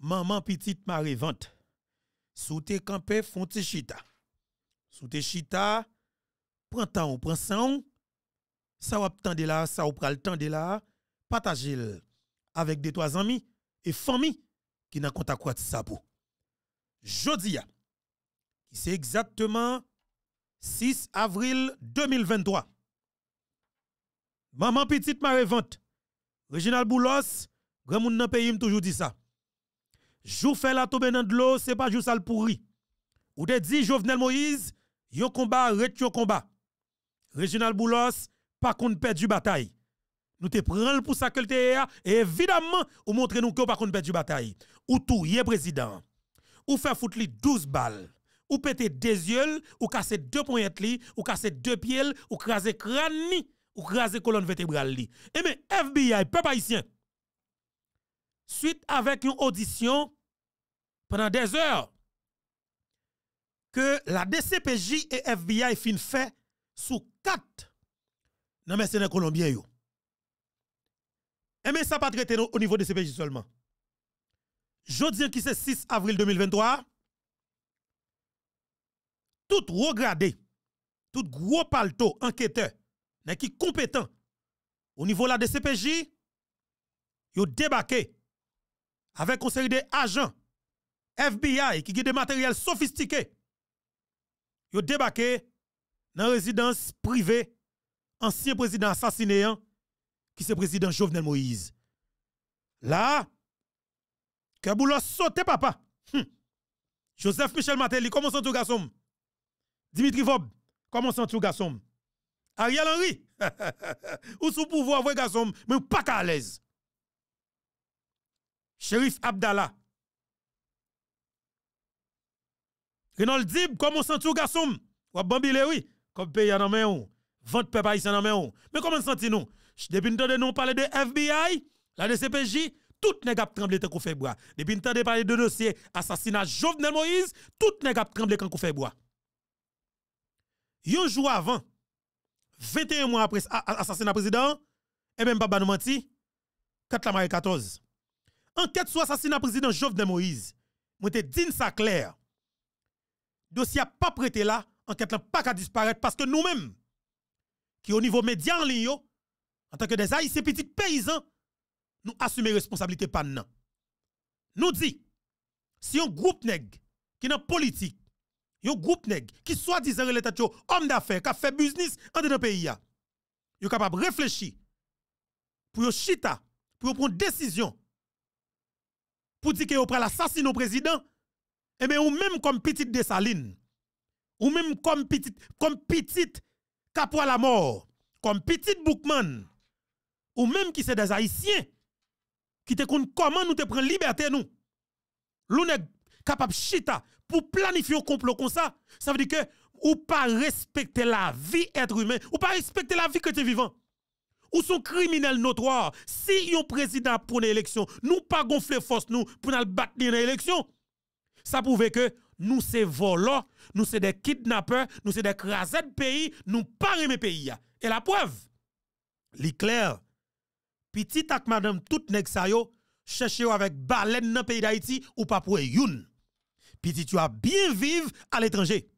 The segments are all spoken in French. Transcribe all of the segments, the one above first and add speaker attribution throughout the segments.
Speaker 1: maman petite ma vente. Sous tes campé, font tes chita. Sous tes chita, prends temps, prends Ça va tendre là, ça va prendre le temps de là. partagez avec des trois amis et famille qui n'a à quoi ça pour. Jodia, qui c'est exactement 6 avril 2023. Maman petite ma vente. Reginald Boulos, grand monde dans pays toujours dit ça. Jou fait la tomber dans de l'eau, c'est pas juste ça le pourri. Ou te dit Jovenel Moïse, yon combat, ret yon combat. Régional Boulos, pas qu'on perd du bataille. Nous te prenons pour ça que le et évidemment, ou montre nous que pas contre perd du bataille. Ou tout, est président. Ou fait foutre 12 balles. Ou péter des yeux, ou casser deux poignettes li, ou casser deux pieds, ou craser crâne ou craser colonne vertébrale li. Eh mais FBI, peuple haïtien, suite avec une audition pendant des heures que la DCPJ et FBI finissent fait sous quatre non mercenaires colombiens Et eh, mais ça pas traité au niveau de DCPJ seulement. Jeudi qui c'est 6 avril 2023 tout regardé tout gros palto enquêteur qui compétent au niveau de la DCPJ yo débarqué avec une série d'agents FBI qui gèrent des matériels sophistiqués, ils ont débarqué dans la résidence privée ancien président assassiné hein, qui c'est président Jovenel Moïse. Là, que saute sauté papa. Hum. Joseph Michel Matéli, comment sont tous garçon? Dimitri Vob, comment sont tous garçon? Ariel Henry, ou sous pouvoir, voir garçon, mais pas à l'aise. Chérif Abdallah. Renol Dib, comment senti garçon? Ou bambile, oui, comme pays en main Vente peuple haïtien en main Mais comment senti nous? Depuis nous nous parler de FBI, la DCPJ, tout n'est pas tremblé quand on fait bois. Depuis nous de parler de dossier assassinat Jovenel Moïse, tout n'est pas tremblé quand on fait bois. Un jour avant, 21 mois après assassinat président, et même pas nous menti, 4 la 14. Enquête sur l'assassinat président Jovenel Moïse. Moi, te dis ça clair. Dossier pas prêté là, enquête n'a pas qu'à disparaître parce que nous-mêmes, qui au niveau média en ligne, en tant que des Haïtiens petits paysans, nous assumons responsabilité pas non. Nous dit, si un groupe nèg qui dans politique, un groupe qui soit disant homme d'affaires, qui fait business en dans pays il est capable réfléchir pour yon chita, pour prendre décision pour dire que vous prenez l'assassin au président, eh bien, ou même comme petite Dessaline, ou même comme petite, comme petite la mort, comme petite Boukman, ou même qui c'est des Haïtiens, qui te comment nous te prenons liberté nous. L'on est capable chita pour planifier un complot comme ça, ça veut dire que ou pas respecter la vie être humain, ou pas respecter la vie que tu es vivant ou sont criminels notoires. Si yon président pour une élection, nous pas gonfler force nous pour nous battre dans l'élection. Ça prouve que nous c'est volants, nous c'est des kidnappeurs, nous c'est des crasés de pays, nous pas mes pays. Et la preuve, clair. petit ak madame tout nèg sa yo, cherchez avec baleine dans pays d'Haïti ou pas pour youn. Petit tu as bien vivre à l'étranger.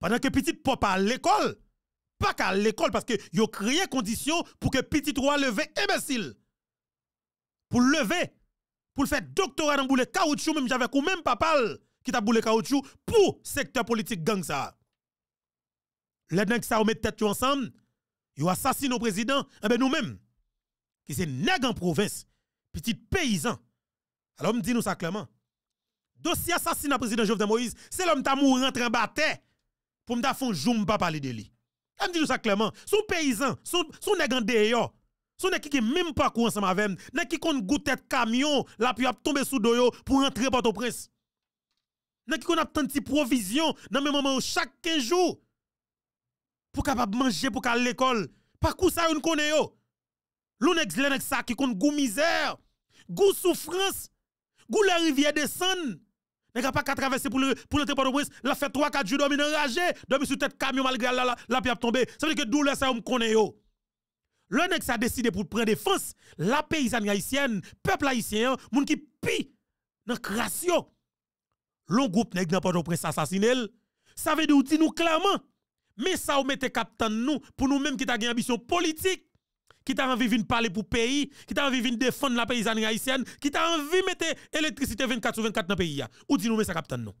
Speaker 1: Pendant que petit pas à l'école, pas qu'à l'école parce que yo créé condition pour que petit roi levé imbécile. Pour lever, pour le faire doctorat dans boule caoutchouc même j'avais ou même papa qui t'a boule caoutchouc pour secteur politique gang ça. Les nèg ça met tête ensemble, yo assassine au président, et eh ben nous-mêmes qui c'est nèg en province, petit paysan. Alors me dit nous ça clairement. Dossier assassinat président Jovenel Moïse, c'est l'homme t'a rentre en bataille pour me faire un pas parler de lui. Je dis ça clairement. Son paysan, son, son nèg en son nèg qui même pas courant ensemble avec, nèg qui compte goûter camion, la puis a tomber sous doyo pour entrer par ton prince. Nèg qui qu'on a tant provisions dans même moment chaque 15 jours pour capable manger pour aller l'école. Par coup ça on connaît yo. L'onex ex ça qui compte goût misère, goût souffrance, goût la rivière descend a pas qu'à traverser pour le pour le au prince la fait 3 4 jours dormi enragé, dominé sur tête camion malgré la la, tombée. Ça veut dire que douleur ça on connaît yo. Le nèg décidé pour prendre défense, la paysanne haïtienne, peuple haïtien, moun qui pi dans création. L'on groupe nèg dans port prince assassiné. Ça veut dire nous clairement mais ça on mettez capitaine nous pour nous mêmes qui avons une ambition politique qui t'a envie de parler pour le pays, qui t'a envie de défendre la paysanne haïtienne, qui t'a envie de mettre l'électricité 24 sur 24 dans le pays. Ou dis nous, mais ça capte non.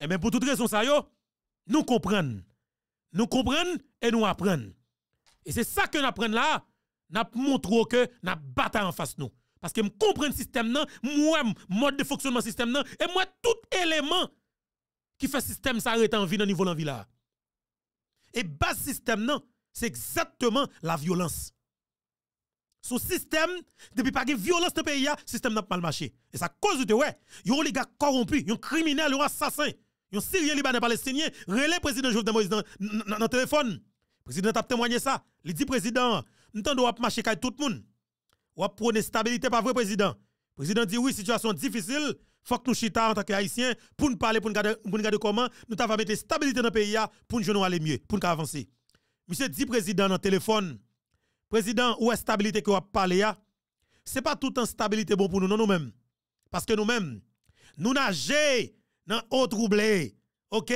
Speaker 1: Et eh bien pour toute raison, ça nous comprenons. Nous comprenons et nous apprenons. Et c'est ça que nous apprenons là. Nous montrons que nous battons en face nous. Parce que nous comprenons le système, moi, mode de fonctionnement du système, et moi, tout élément qui fait le système s'arrêter en vie dans le niveau de la vie là. Et bas système, non c'est exactement la violence. Ce système, depuis pas de violence dans le pays, le système n'a pas mal marché. Et ça cause de ouais, yon les gars corrompus, yon criminel, assassins, assassin, yon syrien, libanais, palestiniens, relais président Jovenel Moïse dans le téléphone. Président a témoigné ça. Il dit président, nous devons marcher avec tout le monde. Ou à prôner stabilité, par vrai président. Président dit oui, situation difficile, faut que nous chita en tant qu'haïtiens pour nous parler, pour nous garder, comment nous avons mettre stabilité dans le pays pour nous aller mieux, pour nous avancer. Monsieur dit président dans téléphone, président, où est stabilité que vous parlé Ce n'est pas tout en stabilité bon pour nous, non nous-mêmes. Parce que nous-mêmes, nous nageons dans haut troublé. OK?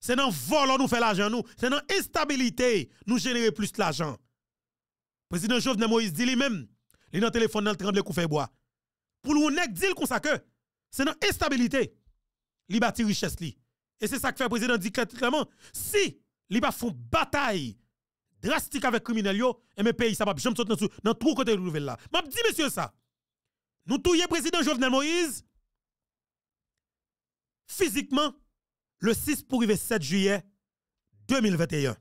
Speaker 1: C'est dans vol nous faisons l'argent nous, c'est dans instabilité nous générer plus l'argent. Président Jovenel Moïse dit lui-même, il dans téléphone dans le tremble fait bois. Pour nous nous dit comme ça que c'est dans instabilité. Li la richesse Et c'est ça que fait président dit clairement, si li pa font bataille drastique avec criminels yo et mes pays ça va jamais sauter dans dans tout côté nouvelle là m'a dit monsieur ça nous le président Jovenel Moïse physiquement le 6 pour arriver 7 juillet 2021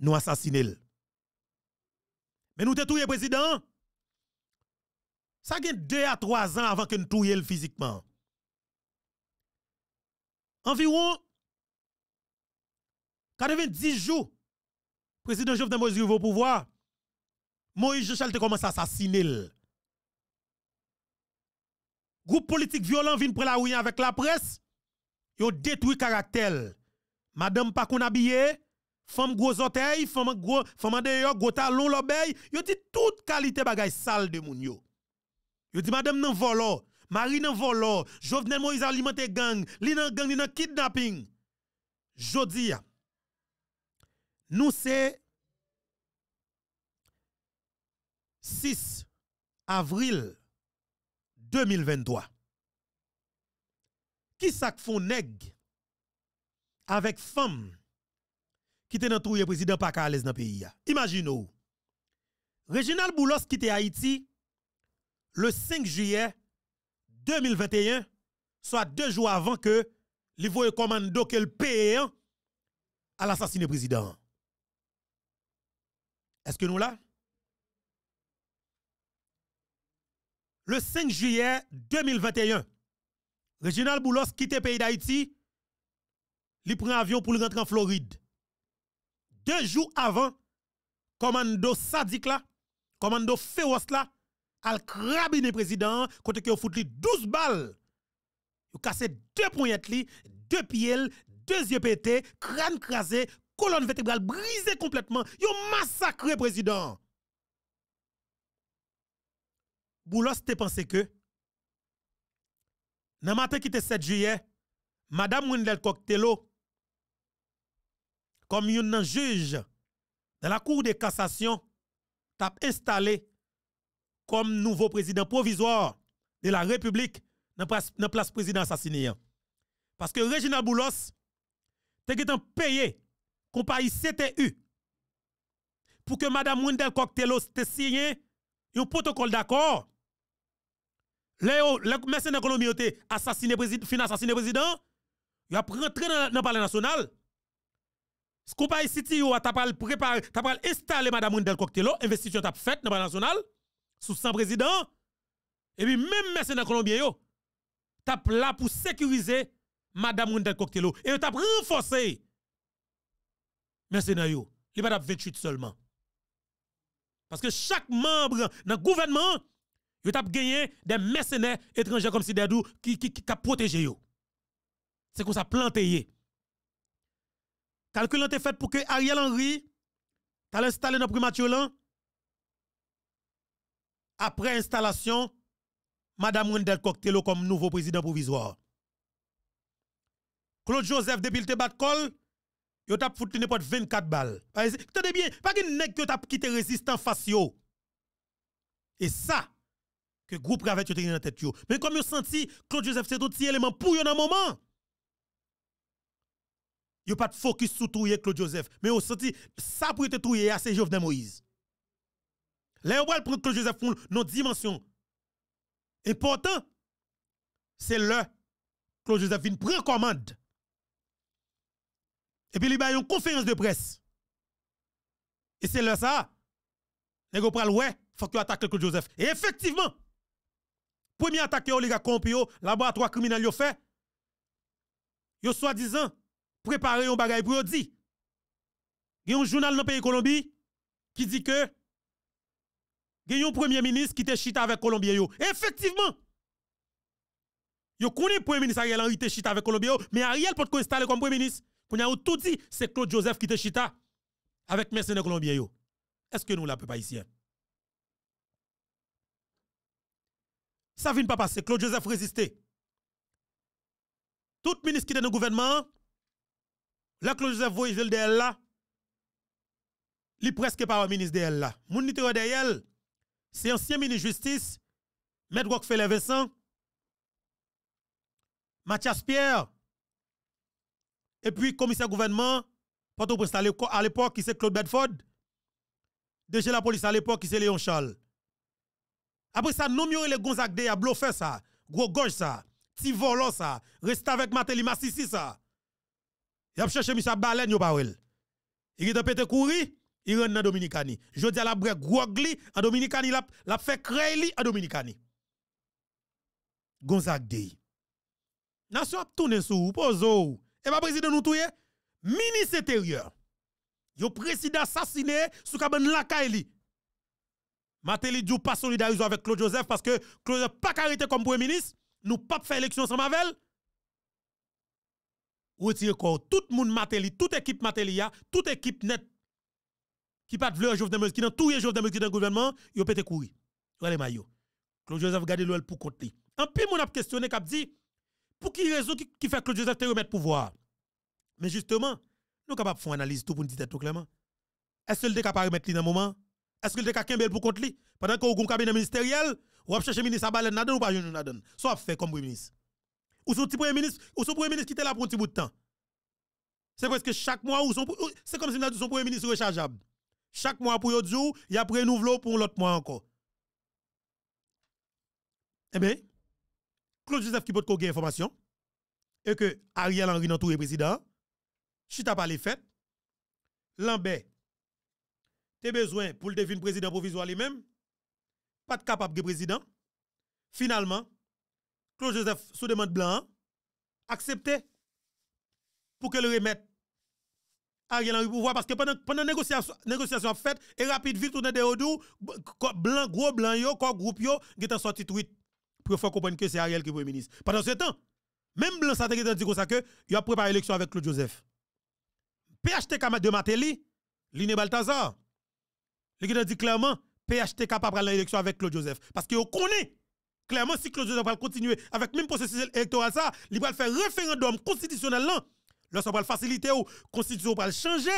Speaker 1: nous assassiné. mais nous touyer président ça gagne 2 à 3 ans avant que nous touillons physiquement environ 90 jours, président Jovenel Moïse au pouvoir, Moïse Jochel te commence à assassiner. Groupe politique violent vient prendre la rue avec la presse, ont détruit caractère. Madame qu'on habillé, femme gros orteil, femme gros, femme de gros talon Ils ont dit toute qualité bagay sale de moun yo. dit madame nan volo, Marie nan volo, Jovenel Moïse alimenté gang, li nan gang, li nan kidnapping. Jodia, nous, c'est 6 avril 2023. Qui s'ak neg avec femme qui était dans le président pas dans le pays? Imaginez-vous. Réginald Boulos à Haïti le 5 juillet 2021, soit deux jours avant que l'Ivoire commando qu'elle paye à l'assassiné président. Est-ce que nous là? Le 5 juillet 2021, Reginald Boulos quitte le pays d'Haïti. Il prend avion pour rentrer en Floride. Deux jours avant, commando sadique là, commando féroce là, al crabine président, côté que fout 12 balles. Il cassé deux poignettes, deux pieds, deux yeux pétés, crâne crasé, colonne vertébrale brisée complètement. ont massacré président. Boulos te pensé que dans matin qui était 7 juillet, madame Wendel Coctello comme une juge dans la cour de cassation t'a installé comme nouveau président provisoire de la République dans la place président assassiné. Parce que Reginald Boulos, tu payé compagnie CTU, pour que Mme Wendel Coctello te signe un protocole d'accord. Le oh, mercenaire Colombie a assassiné président, fin assassiné président, il a rentré dans le palais national. Ce compagnie CTU oh, a préparé, t'a installé Mme Wendel Coctello, oh, investiture t'a faite dans le palais national, sous son président. Et puis même mercenaire Colombien yo, t'a là pour sécuriser Mme Wendel Coctello. Et t'a renforcé Mercenaires, yo. 28 seulement. Parce que chaque membre dans gouvernement, il a gagné des mercenaires étrangers comme si qui qui, qui, protégé yo. C'est comme ça planté Calcul été fait pour que Ariel Henry t'a installé dans primature là. Après installation, Madame Wendel Coctello comme nouveau président provisoire. Claude Joseph depuis le débat de yo t'a foutu n'importe 24 balles. Tenez bien, pas de nèg qui t'a quitté résistant face yo. Et ça, que groupe Ravette dans la tête Mais comme yo senti, Claude Joseph c'est tout élément pour yo dans moment. Yo pas de focus sur et Claude Joseph. Mais yo senti, ça pour te à ces Jovenel Moïse. Là on va prendre Claude Joseph pour nos dimensions. pourtant, c'est le Claude Joseph vient prendre commande. Et puis, il y a une conférence de presse. Et c'est là ça. Les gars parlent ouais, faut que tu attaques Claude Joseph. Et effectivement, premier attaque les gars compio, laboratoire criminel ont fait, ont soi-disant préparé un bagage pour dire. Il y a un journal dans le pays Colombie qui dit que il y a un premier ministre qui te chita avec Colombien Effectivement, il effectivement, yo connaît premier ministre Ariel Henry te chita avec Colombien mais Ariel peut installer comme premier ministre. Pour nous tout dit, c'est Claude Joseph qui te chita avec mercenaires colombiens. Est-ce que nous, la pas ici? Ça vient pas passer. Claude Joseph résiste. Tout ministre qui est dans le gouvernement, là, Claude Joseph voyait le DL là, il presque pas un ministre DL là. Mon de DL, c'est ancien ministre de justice, Maître Rockefeller Mathias Pierre, et puis, commissaire gouvernement, Port-au-Prince à l'époque, qui c'est Claude Bedford. Déjà la police à l'époque, qui c'est Léon Charles. Après ça, nous mieux les Gonzague de bluffé ça, gros gauche ça, petit volant ça, reste avec Matéli Massissi ça. Il a cherché monsieur Baleine yo parole. Il est pété courir, il rentre dans Dominicani. Je à la brève gros en Dominicani la la fait créli en Dominicani. Gonzague Day. Nation a tourné sous pozo. Et ma président nous touye, ministre intérieur. Yo président assassiné sous cabane la Kaili. Matéli Diou pas solidarisé avec Claude Joseph parce que Claude Joseph pas arrêté comme premier ministre, nous pas faire élection sans Mavel. Retire quoi tout le monde Matéli, toute équipe Matéli toute équipe net qui pas de Jovenel Moïse qui dans tout Jovenel Moïse dans le gouvernement, yo pété courir. Regardez maillots. Claude Joseph garde l'OL pour côté. En plus, on a questionné a dit pour qui raison qui, qui fait que Joseph te remettre pouvoir Mais justement, nous sommes capables de faire une analyse tout pour nous dire tout clairement. Est-ce qu'il est capable de remettre dans le moment Est-ce qu'il est capable de pour contre lui Pendant que vous avez un cabinet ministériel, vous avez cherché ministre à Balen Nadon ou pas Soit fait comme premier ministre. Ou son premier ministre, ou son premier ministre qui était là pour un petit bout de temps. C'est parce que chaque mois, ou son, c'est comme si nous son premier ministre rechargeable. Chaque mois pour l'autre jour, il y a un renouvelé pour l'autre mois encore. Eh bien, Claude Joseph qui peut qu'on information et que Ariel Henry le président. Chita pas les fêtes. Lambert, t'es besoin pour le devenir président provisoire lui-même. Pas de capable de président. Finalement, Claude Joseph, sous demande blanc, accepté pour que le remette Ariel Henry pouvoir parce que pendant pendant négociation négociation faite et rapide vite tourner des odou blanc gros blanc yo quoi groupe yo qui sorti tweet pour faut comprendre que c'est Ariel qui est Premier ministre. Pendant ce temps, même Blanc a dit comme ça que il a préparé l'élection avec Claude Joseph. PHTK de Matéli, Liné Balthazar. Il a dit clairement PHTK pas prendre l'élection avec Claude Joseph parce qu'il connaît clairement si Claude Joseph va continuer avec même processus électoral ça, il va faire référendum constitutionnel là. Lorsqu'on va faciliter ou constitution va changer.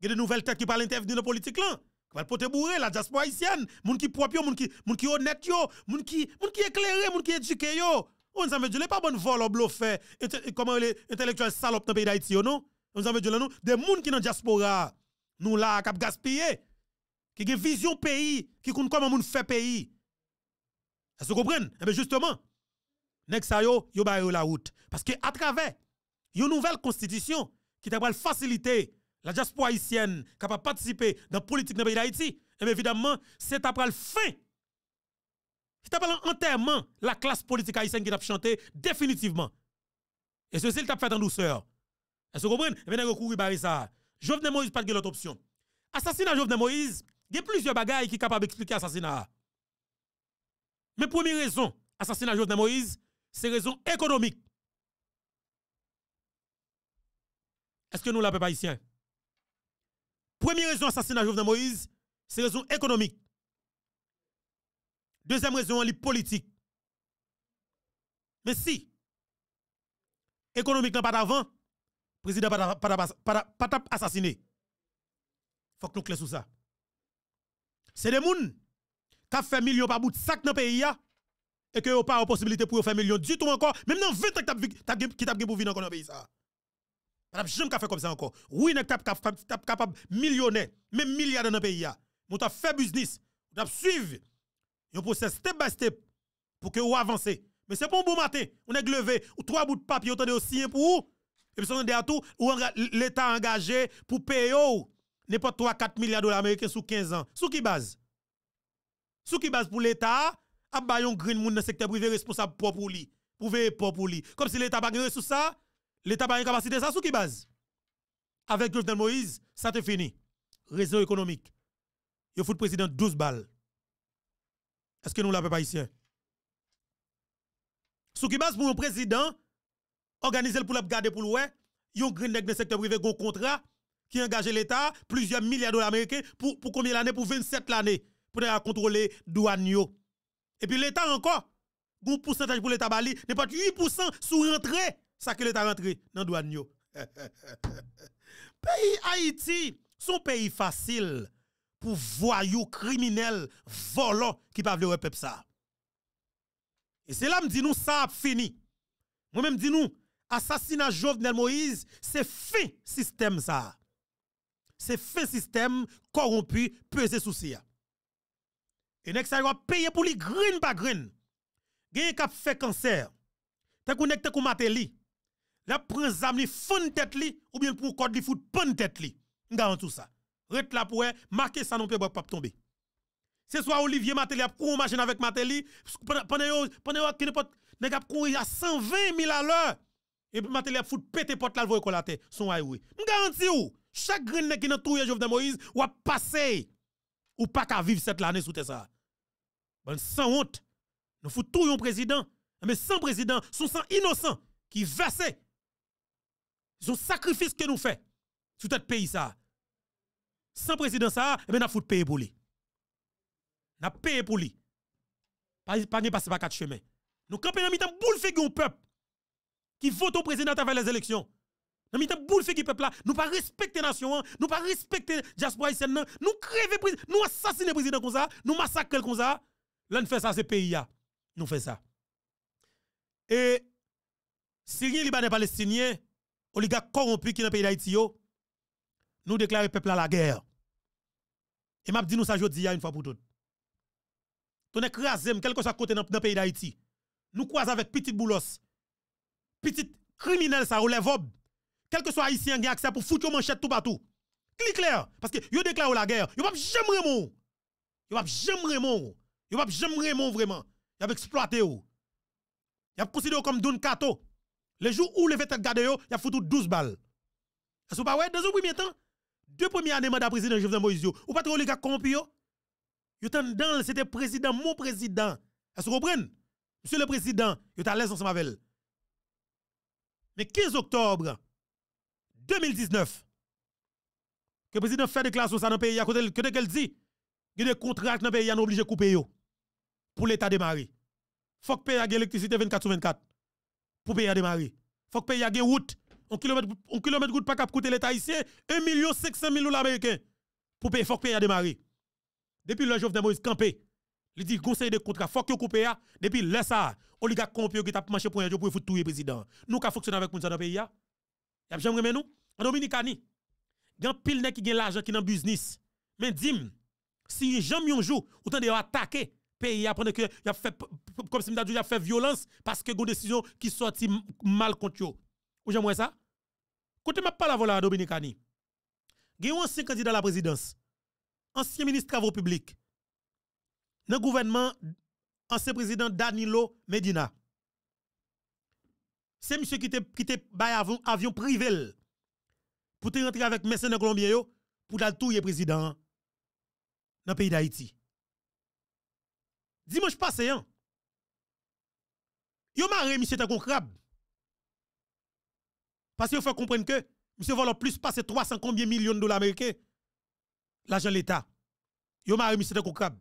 Speaker 1: Il y a de nouvelles têtes qui parlent intervenir dans la politique là va pote la diaspora haïtienne, moun qui propre, moun qui moun qui honnête yo, moun qui moun qui éclairé, moun qui éduqué yo. On s'en veut dire pas bon vol fait, comment les intellectuels salopes dans le pays d'Haïti non? On s'en veut dire non, des moun qui dans diaspora nous là cap gaspillé, qui a vision pays, qui compte comment moun fait pays. Est-ce que vous comprenez Eh bien justement, nek sa yo yo la route parce que à travers une nouvelle constitution qui t'a faciliter la diaspora haïtienne capable participer dans la politique de le pays d'Haïti, eh évidemment, c'est après le fin. C'est après l'enterrement la classe politique haïtienne qui a chanté définitivement. Et ceci, il t'a fait en douceur. Est-ce que vous comprenez? Venez eh recourir par ça. Jovenel Moïse, pas de l'autre option. Assassinat Jovenel Moïse, il y a plusieurs bagailles qui sont capables d'expliquer l'assassinat. Mais première raison, assassinat Jovenel Moïse, c'est raison économique. Est-ce que nous, la peuple haïtien, Première raison assassinat Jovenel Moïse, c'est raison économique. Deuxième raison, les politique. Mais si, économique n'a pas d'avant, président pas pas assassiné. Faut que nous clés ça. C'est des gens qui ont fait millions par bout de sac dans le pays et qui n'ont pas de possibilité pour faire millions du tout encore, même dans 20 ans qui ont pour vivre dans le pays n'a jamais fait comme ça encore. Oui, nous sommes capable millionnaire, même milliards dans le pays. Nous avons fait business, nous avons suivi un process step by step pour que vous avancez. Mais c'est pas un bon matin, on est levé, ou trois bouts de papier, on a oh, signes pour vous. Et puis on a tout, ou l'État engagé pour payer oh, n'importe 3-4 milliards de dollars américains sous 15 ans. Sous qui base? Sous qui base pour l'État? A ah, bayon green moun dans le secteur privé responsable pour lui, pour pour lui. Comme si l'État n'a pas gagné sous ça l'État pas incapacité ça sous qui base Avec Jovenel Moïse, ça te fini. Réseau économique. Il faut le président 12 balles. Est-ce que nous l'avons pas ici Sous qui base pour un président organiser pour le garder pour le yon green dans le secteur privé un contrat qui engage l'État plusieurs milliards de américains pour, pour combien l'année Pour 27 l'année pour contrôler douane Et puis l'État encore, un pourcentage pour l'État Bali, n'est pas 8% sous rentrée ça que l'État rentré dans douane pays Haïti, son pays facile pour voyous criminels, volants qui peuvent le peuple ça. Et c'est là me dit nous ça a fini. Moi-même dis nous assassinat Jovenel Moïse, c'est fin système ça. C'est fin système corrompu, pesé souci. Et nek sa va payer pour lui green pas green. Gagne cap fait cancer. Te qu'on nek t'as la prend zam li fon tête li ou bien pour code li fout pon tête li. Nous tout ça. Ret la pour marquer ça non peut pas tomber. C'est soit Olivier Matéli a couru machine avec Matéli pendant yo pendant yo qui n'importe nèg a à 120 000 à l'heure et puis Matéli a fout pété porte là voyer colater son highway. M'garanti ou chaque grain qui qui dans touye Jovenel Moïse ou a passé ou pas qu'à vivre cette année sous tes ça. Ben, sans honte. Nous fout tout un président mais sans président, sont sans innocent qui versait c'est un sacrifice que nous faisons sur ce pays ça. Sans président ça, eh nous faut payer pour lui. Nous payé pour lui. Pas pas passer par quatre chemins. Nous camper dans un boule au peuple qui vote au président à travers les élections. Nous un boule qui peuple là, nous pas respecter nation, hein. nous pas respecter diaspora haïtienne, nous crèvons nous nous assassiner président comme ça, nous massacrer comme ça. Là nous fait ça c'est pays là. Nous fait ça. Et Syriens, Libanais, Palestiniens, oligarques corrompus qui dans le pays d'Haïti, nous déclarons peuple à la guerre. Et m'a dit nous ça dis une fois pour toutes. Ton écrasé, quel que soit côté dans le pays d'Haïti, nous croisons avec petit boulos, petit criminel ça relève quel que soit haïtien qui a accès pour foutre manchette tout partout. Clique clair parce que yo déclare la guerre, yo pas jamais mon. Yo pas jamais mon. Yo pas jamais mon vraiment. Yo a exploité ou. Yo a considéré comme Don Kato. Le jour où le vétérinaire garde il a foutu 12 balles. Est-ce pas ouais dans le premier temps Deux premiers années mandat président Jovenel Moïse ou pas trop les gars corrompus yo. t'en dans c'était président mon président. Est-ce que vous comprenez Monsieur le président, yo t'a laissé ensemble avec Mais 15 octobre 2019 que le président fait déclaration ça dans le pays à côté que dit il y a des contrats dans le pays, on est obligé de couper pour l'État démarrer. Faut que pays l'électricité 24 sur 24 pour payer à démarrer. Faut que payer à une route. Un kilomètre, un kilomètre route pas cap coûter l'État haïtien 1 500 000 dollars américains pour payer. Faut que payer à démarrer. Depuis le jour Jovenel Moïse campé, il dit conseil de contrat, faut que coupé depuis là ça. Oligarque compio qui tape marché pour un jour pour foutre tout le président. Nous qui fonctionner avec Mounsa dans le pays. Y'a jamais nous. En Dominicani, a pile nek qui gen l'argent qui dans business. Mais dim, si jamais un jour, autant de attaquer pays après que y a fait comme si y a fait violence parce que une décision qui sorti mal contre yo. Ou voyez ça Côté m'a pas la voilà Dominicani. Gagne ancien candidat à la présidence. Ancien ministre la publics. Dans gouvernement ancien président Danilo Medina. C'est monsieur qui était qui avion, avion privé pour te rentrer avec mercenaires colombiens pour tout le président hein, dans le pays d'Haïti. Dimanche passé, hein. Yo remis monsieur, un crabe. Parce que vous faut comprendre que, monsieur, voilà plus passer 300 combien millions de dollars américains. L'argent de l'État. Yo m'avez remis c'est un crabe.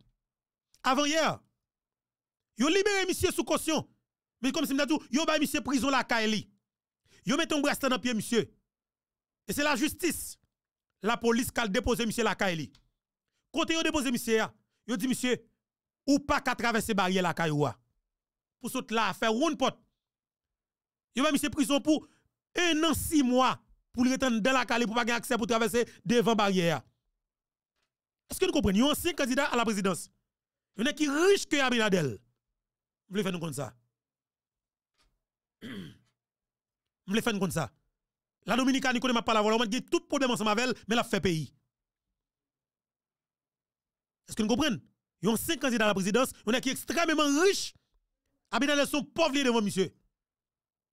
Speaker 1: Avant hier, yo libéré monsieur sous caution. Mais comme si dit, yo ba monsieur prison la Kaeli. Yo met un bras dans le pied, monsieur. Et c'est la justice. La police qui a déposé monsieur la Kaeli. Quand yon dépose monsieur, yo dit monsieur, ou pas qu'à traverser barrière la cailloua. Pour sauter là, faire une pot. Yo va c'est prison pour un an, six mois pour le dans la calle pour pas gagner accès pour traverser devant barrière. Est-ce que nous comprenons? a cinq candidats à la présidence. Yon a qui riche que Abinadel. Vous voulez faire nous comme ça? Vous voulez faire nous comme ça? La Dominicaine, ne m'a pas la voix, on a tout problème ensemble avec elle, mais la fait pays. Est-ce que nous comprenons? ont cinq candidats à la présidence, on a qui extrêmement riche. Ils sont son pauvre devant monsieur.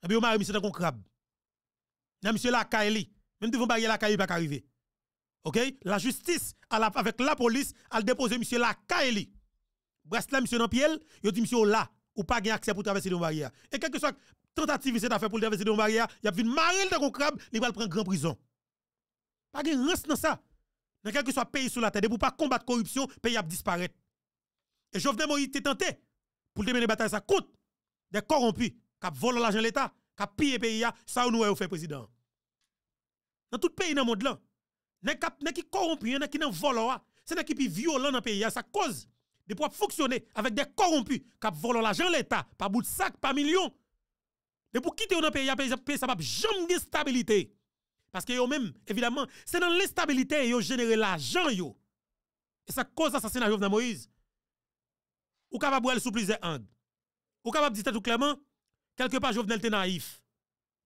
Speaker 1: Et eh puis, mari monsieur dans un crabe. Nan monsieur la Kaeli. Même devant barrière la Kaeli, pas arrivé. OK? La justice, avec la police, a déposé monsieur la Kaeli. la monsieur Nampiel, il a dit monsieur là, ou pas gain accès pour traverser le barrière. Et quelque soit tentative c'est affaire pour traverser le barrière, il a vu marée dans un crabe, il va prendre grand prison. Pas gain reste dans ça. Dans quelque soit pays sous la terre, pour pas combattre corruption, pays a disparaître. Et Jovenel Moïse était tenté pour mener bataille ça contre des corrompus qui volent l'argent de l'État, qui pillent le pays, ça nous avons fait président. Dans tout pays dans le monde, là, n'est qui corrompu, n'est qui dans vole, hein. c'est qui violent dans le pays, hein. ça cause de pouvoir fonctionner avec des corrompus qui volent l'argent de l'État, par bout de sac, par million. Et pour quitter dans le pays, pays ça va jamais de stabilité. Parce que eux même évidemment, c'est dans l'instabilité vous générez l'argent. Et ça cause l'assassinat de Jovenel Moïse ou capable de sous plusieurs angles. Ou capable de dire tout clairement, quelque part Jovenel était naïf.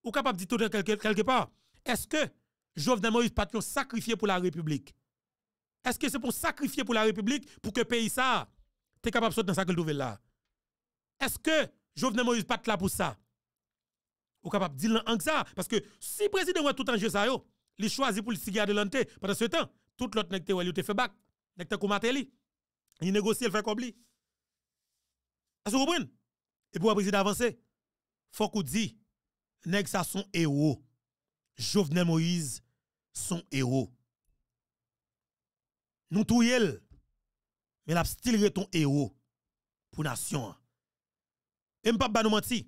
Speaker 1: Ou capable de dire tout quelque, quelque part, est-ce que Jovenel Moïse pas sacrifié pour la République? Est-ce que c'est pour sacrifier pour la République pour que le pays ça capable de sortir dans sa nouvelle là? Est-ce que Jovenel Moïse pas là pour ça? Ou capable de dire en ça? Parce que si le président est tout en jeu ça, il choisit pour le cigare de pendant ce temps, tout l'autre n'était fait back, faire combattu, il négocie, il fait lui. Est-ce que vous comprenez? Et pour le d'avancer, avancer, faut qu'on dise, nèg ça son héros. Jovenel Moïse, son héros. Nous yel mais la style ton héros pour nation. Hein. Et m'pap pas nous mentir.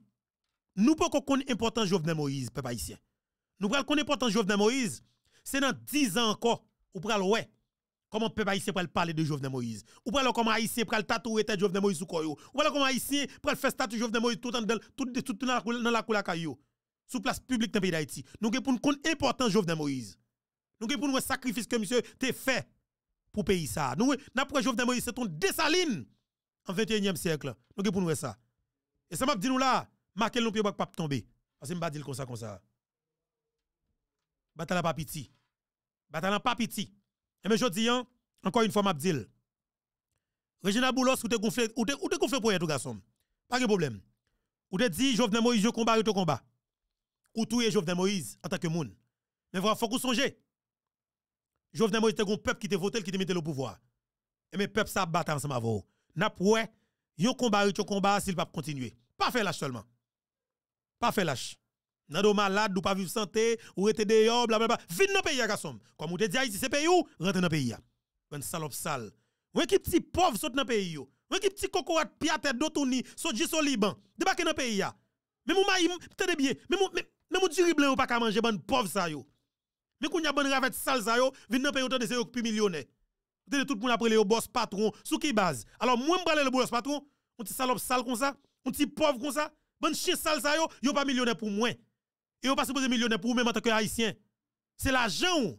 Speaker 1: Nous pouvons connaître important Jovenel Moïse, peuple haïtien. Nous pouvons connaître important Jovenel Moïse. C'est dans 10 ans encore, ou pral ouais, comment peuple haïtien pour parler de Jovenel Moïse. Ou pas comment haïtien pour tatouer tête Jovenel Moïse sous koyo. Ou pas comment haïtien pour faire statue Jovenel Moïse tout dans tout tout dans la cour caillou. Sous place publique dans pays d'Haïti. Nous avons pour nous compte important Jovenel Moïse. Nous avons pour nous sacrifice que monsieur t'es fait pour pays ça. Nous n'avons Jovenel Moïse c'est ton dessaline en 21e siècle. Nous avons pour nous ça. Et ça m'a dit nous là, nous ne pouvons pas tomber. Parce que je ne pas dire comme ça comme ça. Bataille pas petit. Bataille pas pitié. Et eh mais je dis, hein, encore une fois, Mabdil. Regina Boulos, ou te gonfle, ou te, ou te gonfle pour tout garçon. Pas de problème. Ou te dit, Jovenel Moïse, je combat, je combat. Ou tout est Jovenel Moïse en tant que monde. Mais voilà, faut que vous songez. Jovenel Moïse, c'est un peuple qui te voté, qui te mis le pouvoir. Et eh mes peuple, ça bat ensemble avec vous. N'a pas, yon combat, yon combat, s'il pas continuer. Pas fait lâche seulement. Pas fait lâche. Nan do malade, ou pas vivre santé, ou de dehors, blablabla. Vin dans pays, gassom Comme vous te dit, ici, c'est pays ou Rentre dans pays. bon salope sale. Ou ki petit pauvre sot dans pays. Ou ki petit cocorat piate d'otouni, saute juste au Liban. Débarque dans pays. Même ou maïm, très bien. mais mon même ou diri ou pas qu'à manger, bon pauvre sa yo. Mais qu'on y bon ravette sale ça yo, vin nan pays autant de se plus millionnaire. Vous tout le monde après le boss patron, sous qui base. Alors, moi, je le boss patron, on ti salope sale comme ça, on ti pauvre comme ça, bon chien sale ça yo, yo pas millionnaire pour moi. Et vous pas supposé millionnaire pour vous même en tant que haïtien. C'est l'argent.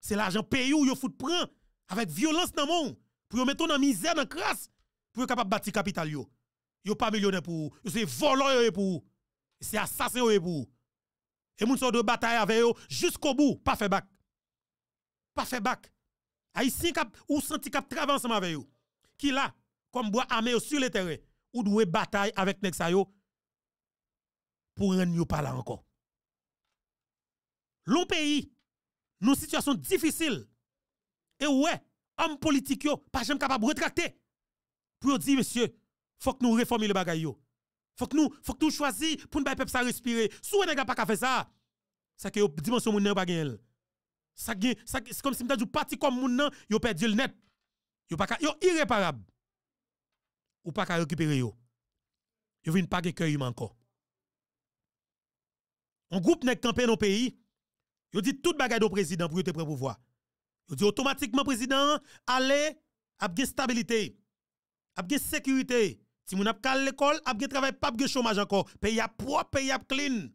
Speaker 1: C'est l'argent pays où vous fout prendre avec violence dans le monde. Pour vous mettre en misère, dans la crasse. Pour vous capable de bâtir capital. Vous n'êtes pas millionnaire pour vous. Vous êtes voleur pour vous. êtes assassin pour vous. Et vous de bataille avec vous jusqu'au bout. Pas fait bac. Pas fait bac. Haïtien ou senti cap travailler ensemble avec vous. Qui là, comme bois armé sur le terrain, ou doué bataille avec Nexayo pour rendre pas là encore. L'on pays, nous situation difficile. Et ouais, hommes politiques, pas jamais capable de retracter. Pour dire, monsieur, faut que nous réformions le bagay yo. Faut que nous, faut que nous choisissions pour ne pas ça respirer. Si vous n'a pas fait ça, c'est que dimension moun pas gagné. Ça c'est comme si m'ta parti comme moun nan, yo perdu le net. Yo pas yo irréparable. Ou pas qu'à récupérer yo. Yo vinn pas gagner cœur encore. Un groupe nèg campé dans pays. Yo dit tout bagay au président pour yo te prendre pouvoir. Yo dit automatiquement président allez a stabilité. A sécurité. Si moun ap pas l'école, ap travail, pas gen chômage encore. Pays a propre, pays a clean.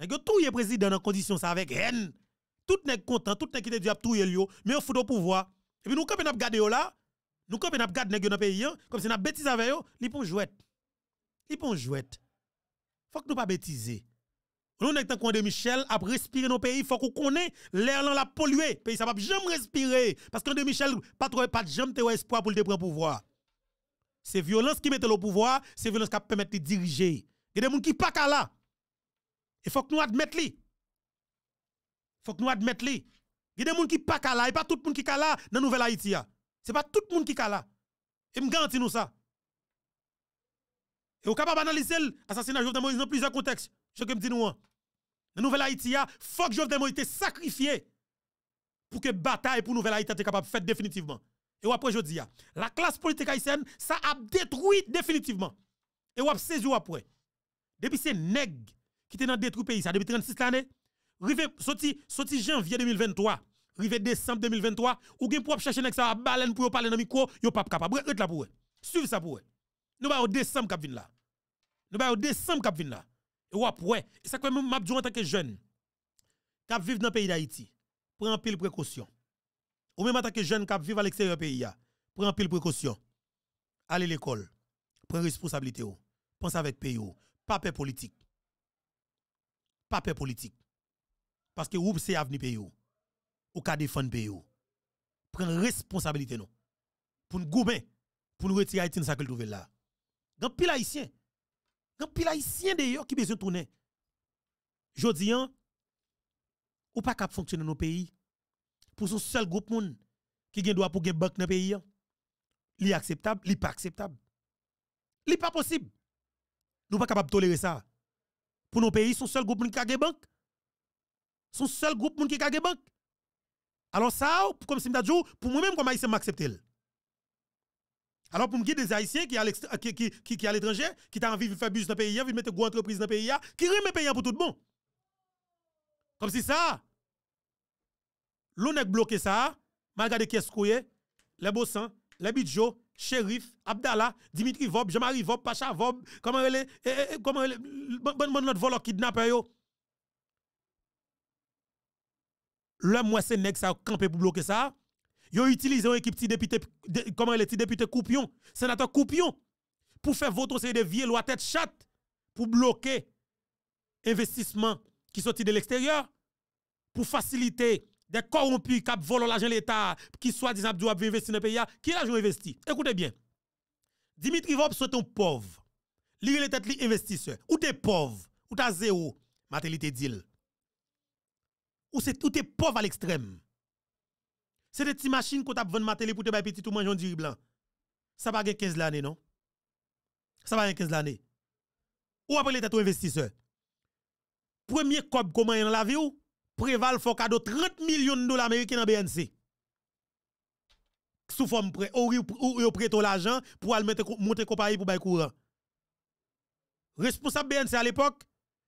Speaker 1: Nèg tout le président dans condition ça avec haine. Tout nèg content, tout nèg qui te dit ap touye yo, mais on fout au pouvoir. Et puis nous campé n'a gardé yo là. Nous campé n'a gardé nèg dans pays hein, comme si n'a bêtise avec yo, li pon jouette. Li jouette Faut que nous pas bêtiser. On est en de Michel à respirer nos pays, il faut qu'on connaisse l'air là l'a pollué. Pays ne va jamais respirer parce que de Michel pas trop pas jamais de espoir pour le prendre pouvoir. C'est violence qui mette le pouvoir, c'est violence qui permet de diriger. Il y a des gens qui pas là. Il faut que nous admettions. Il faut que nous admettions. Il y a des gens qui ne sont pas là, et pas tout le monde qui est là dans Nouvelle Haïti. Hein. Ce n'est pas tout le monde qui est là. Et vous garantis ça. Et vous êtes capable d'analyser l'assassinat de Jovenel Moïse dans plusieurs contextes. Je que vous dis hein. La Nouvelle Haïti, il faut que Jovenel Moïse sacrifié pour que la bataille pour la Nouvelle Haïti soit capable de faire définitivement. Et après, je dis, ah, la classe politique haïtienne, ça a détruit définitivement. Et après, 16 jours après, depuis ces nègres qui étaient dans détruit pays, ça depuis 36 ans, sorti, janvier 2023, rive décembre 2023, ou bien pour chercher nèg ça à baleine pour parler dans le micro, yo pas capable. Rete là pour eux. Suivez ça pour vous. Nous allons bah, décembre cap vin là. Nous allons bah, décembre cap vin là ouais. Et ça, quand même, m'a en tant que jeune, qui vivent dans le pays d'Haïti, prends pile précaution. Ou même en tant que jeune qui vivent à l'extérieur du pays, prends pile précaution. Allez à l'école, prends responsabilité. Pense avec pays. Pas peur politique. Pas peur politique. Parce que ou c'est avenir pays. Ou qu'à défendre pays. Prends responsabilité non. Pour nous pour nous retirer Haïti dans que trouver là. Dans pile haïtien, Grand pile haïtien d'ailleurs qui besoin tourner. Jodi an hein, ou pas fonctionner fonctionner nos pays pour son seul groupe monde qui gagne droit pour des banque dans pays hein. li acceptable, li pas acceptable. Li pas possible. Nous pas capable tolérer ça. Pour nos pays son seul groupe monde qui gagne banque. Son seul groupe monde qui des banque. Alors ça comme si me dit pour moi même comme haïtien m'accepter. Alors pour me des haïtiens qui à euh, à l'étranger, qui t'a envie de faire business dans le pays, qui mettre entreprise dans le pays, qui remet payer pour tout le monde. Comme si ça l'on est bloqué ça, malgré qui est-ce les Bossan, les Bidjo, Sheriff, Abdallah, Dimitri Vob, Jean-Marie Vob, Pacha Vob, comment elle est, eh, eh, eh comment elle est, bon, bon, notre voleur yo. L'homme, moi, c'est ça, campé pour bloquer ça. Yo utilisé une équipe de député, comment les députés Coupion, sénateur Coupion, pour faire voter ces de vieilles lois tête chatte, pour bloquer investissement qui sortit de l'extérieur, pour faciliter des corrompus qui volent l'argent de l'État, qui soit disant d'investir investir dans le pays, qui l'argent investi? Écoutez bien. Dimitri Vop, soit un pauvre. Lui, les têtes investisseur. Ou t'es pauvre. Ou t'as zéro. Matélité deal. Ou est pauvre à l'extrême. C'est des petites machines qu'on tape vendu ma télé pour te petit tout manger du blanc. Ça va 15 l'année non Ça va 15 l'année. Ou après les investisseurs. investisseur. Premier cob comment dans la vie ou Préval faut 30 millions de dollars américains dans BNC. Sous forme prêt ou prête l'argent pour aller monter compagnie pour faire courant. Responsable BNC à l'époque,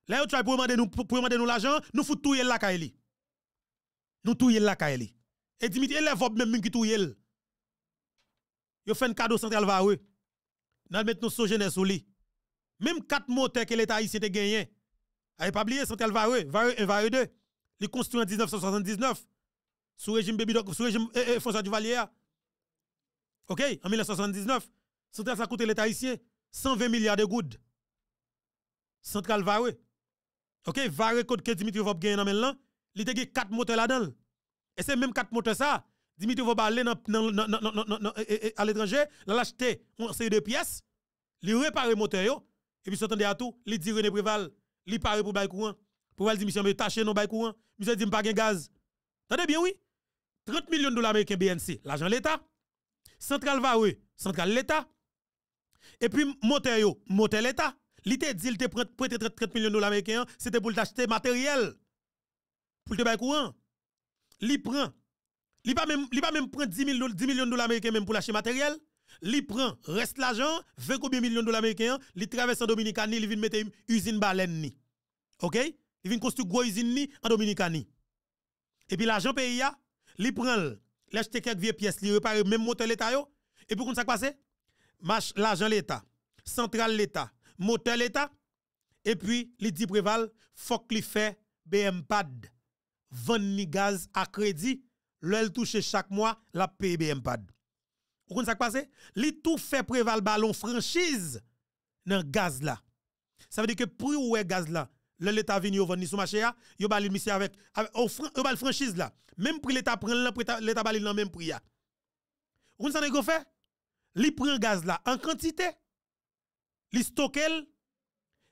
Speaker 1: là où tu as pour demander nous demander nous l'argent, nous faut tout la kaili. Nous tout la et Dimitri, élève même qui il Yo fait un cadeau central va eux. Nan met nous sojene sous li. Même quatre moteurs que l'État haïtien te gagné. n'a ah, pas oublié central va eux, va 1, va 2. Li construit en 1979 sous régime Baby Doc, sous régime eh, eh, François Duvalier. OK, en 1979, central ça coûte l'État haïtien 120 milliards de gouttes. Central va OK, va code que Dimitri va gagner dans lan. il te 4 moteurs là-dedans. Et c'est même quatre moteurs ça. Dimitri va aller euh, euh, à l'étranger, l'acheter a une de pièces, il réparer le moteur, et puis s'entendait à tout, il dit René Préval, il paraît pour le courant. Préval dit Monsieur, mais tâchez nos bail courant. Monsieur dit, pas de gaz. Tendez bien, oui. 30 millions de dollars américains BNC, l'argent l'État. Central va, central l'État. Et puis, moteur, moteur l'État. te dit, il te prête 30 millions de dollars américains, c'était pour t'acheter matériel. Pour te bail courant li prend li pas même li pas même prend 10 millions de dollars américains même pour l'acheter matériel li prend reste l'argent 20 combien millions de dollars américains li traverse en Dominicani li vient mettre une usine baleine ni OK il vient construire gros usine ni en Dominicani et puis l'argent pays a li prend l'acheter quelques vieilles pièces li réparer même moteur l'état yo et puis ça passe l'argent l'état centrale l'état motel l'état et puis li dit préval faut qu'il fait BM pad vendre ni gaz à crédit, l'el touche chaque mois, la PBM pad Vous comprenez ce qui passe? Li tout fait préval ballon franchise dans gaz là. Ça veut dire que prix où est gaz là, l'État vient yo vendre sous marché vous yo bali monsieur avec avec yo bal franchise là. Même prix l'État prend l'État l'État bali dans même prix là. Vous comprenez ça qu'on fait? Li prend gaz là en quantité. Li stocke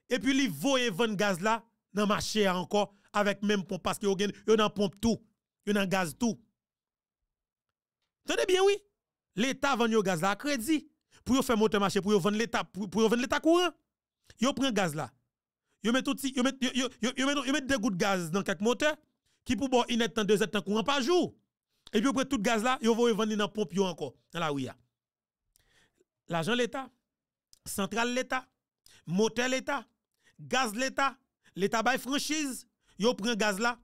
Speaker 1: et puis li voye vendre gaz là dans marché encore avec même pompe parce que vous nan pompe tout, Ils nan gaz tout. Tenez bien, oui. L'État vend le gaz à crédit pour faire moteur marché, pour vendre l'État pour vendre l'État courant. Vous prenez gaz là. Vous mettez des gouttes de gaz dans quelques moteurs qui pour boire une et deux un courant par jour. Et puis après tout gaz là, ils vont vendre dans la pompe encore, dans la l'agent L'argent l'État, centrale l'État, moteur l'État, gaz l'État, l'État bail franchise, yo prend gaz là,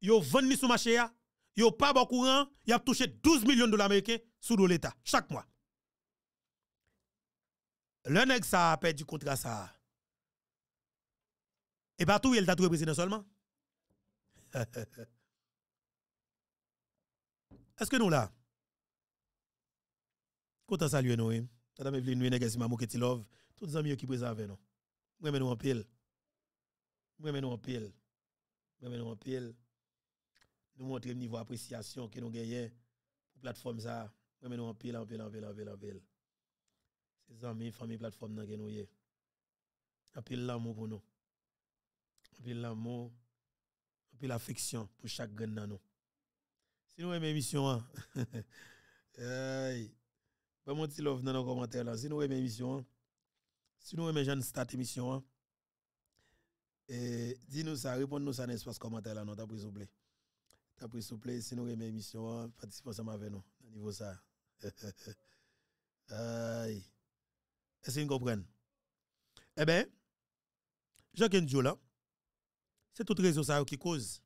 Speaker 1: yo vend ni sous marché là, yo pas bon courant, y a touché 12 millions de dollars américains sous l'État chaque mois. Le nèg ça a perdu contrat ça. Et partout, il a le président seulement. Est-ce que nous là? on salue nous. Madame Evelyne, nous qui tous les amis qui nous. pile. Mwen men pile, moi Mwen nous en pile. Nous montrer le niveau d'appréciation que nous gagnons pour plateforme. Ça. en pile, en pile, en pile, en pile. Ces amis, famille, plateforme nan nous hier. Pile l'amour pour nous. pile l'amour. pile l'affection pour chaque gagne dans nous. Si nous aimons l'émission, aïe. Ben mon petit love dans les commentaires Si nous aimons l'émission, hein, si nous aimons jeune start émission, hein, et dis-nous ça, réponds-nous ça dans l'espace commentaire là, non, t'as pris s'il vous plaît. T'as pris s'il vous plaît, si nous remet l'émission, hein, participez ensemble avec nous, au niveau ça. Aïe. Est-ce que vous comprenez? Eh bien, Jacques Ndiola, c'est tout réseau ça qui cause.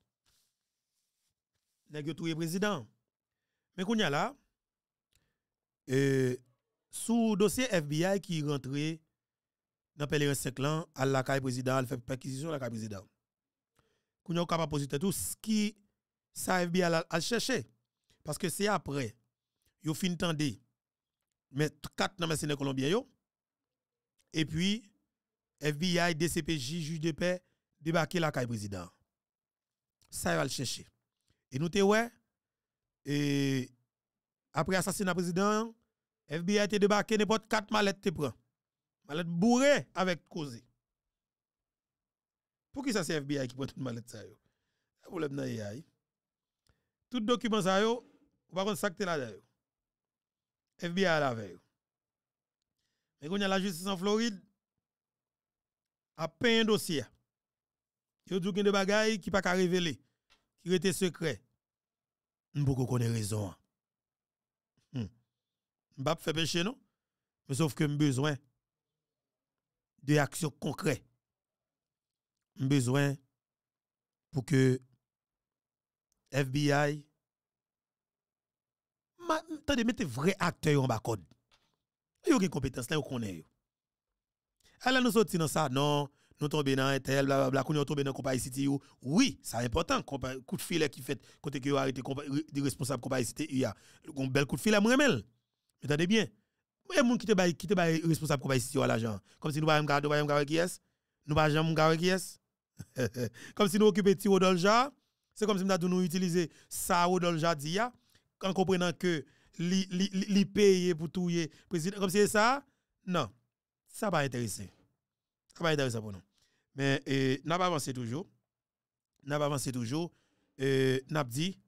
Speaker 1: que tout président. Mais qu'on y a là, euh, sous dossier FBI qui rentrait dans pèlerin 5 ans, à la caille président, elle fait perquisition la caille président. On est capable de tout ce qui ça FBI à chercher parce que c'est après yo fin tendé mais quatre dans de colombiens yo et puis FBI, DCPJ, juge de paix débarquer la caille président. Ça va chercher. Et nous te ouais et après assassinat président, FBI a été débarqué n'importe quatre mallettes te prend. Malade bourré avec cause. Pour qui ça c'est FBI qui prend toute malade ça yo? problème dans AI. Tout document ça yo, ou pas contre ça que là yo. FBI à la veille. Mais quand y a la justice en Floride a peint un dossier. Yo dit des bagailles qui pas qu'à révéler, qui était secret. beaucoup connaît raison. Hein. Hmm. pas fait péché non? Mais sauf que besoin de actions concrètes. besoin pour que FBI mette un vrai acteur en bas code. Yo aucune compétence là, yo connaît yo. Alors ah, nous sorti dans ça non, nous tomber dans un tel bla bla bla, tomber dans compagnie city Oui, ça important coup de filet qui fait côté que yo arrêté des responsables compagnie city il y a un bel coup de filet me Mais attendez bien, il y a des gens qui sont responsables pour ici à l'argent. Comme si nous ne pouvons pas qui est. Nous ne pouvons pas qui est. Comme si nous occupions petit Odolja. C'est comme si nous nous utiliser ça Odolja dit en comprenant que li paye pour tout président. Comme si c'est ça. Non. Ça va intéresser. Ça va intéresser pour nous. Mais e, nous avons avancé toujours. Nous avons avancé toujours. E, nous avons dit,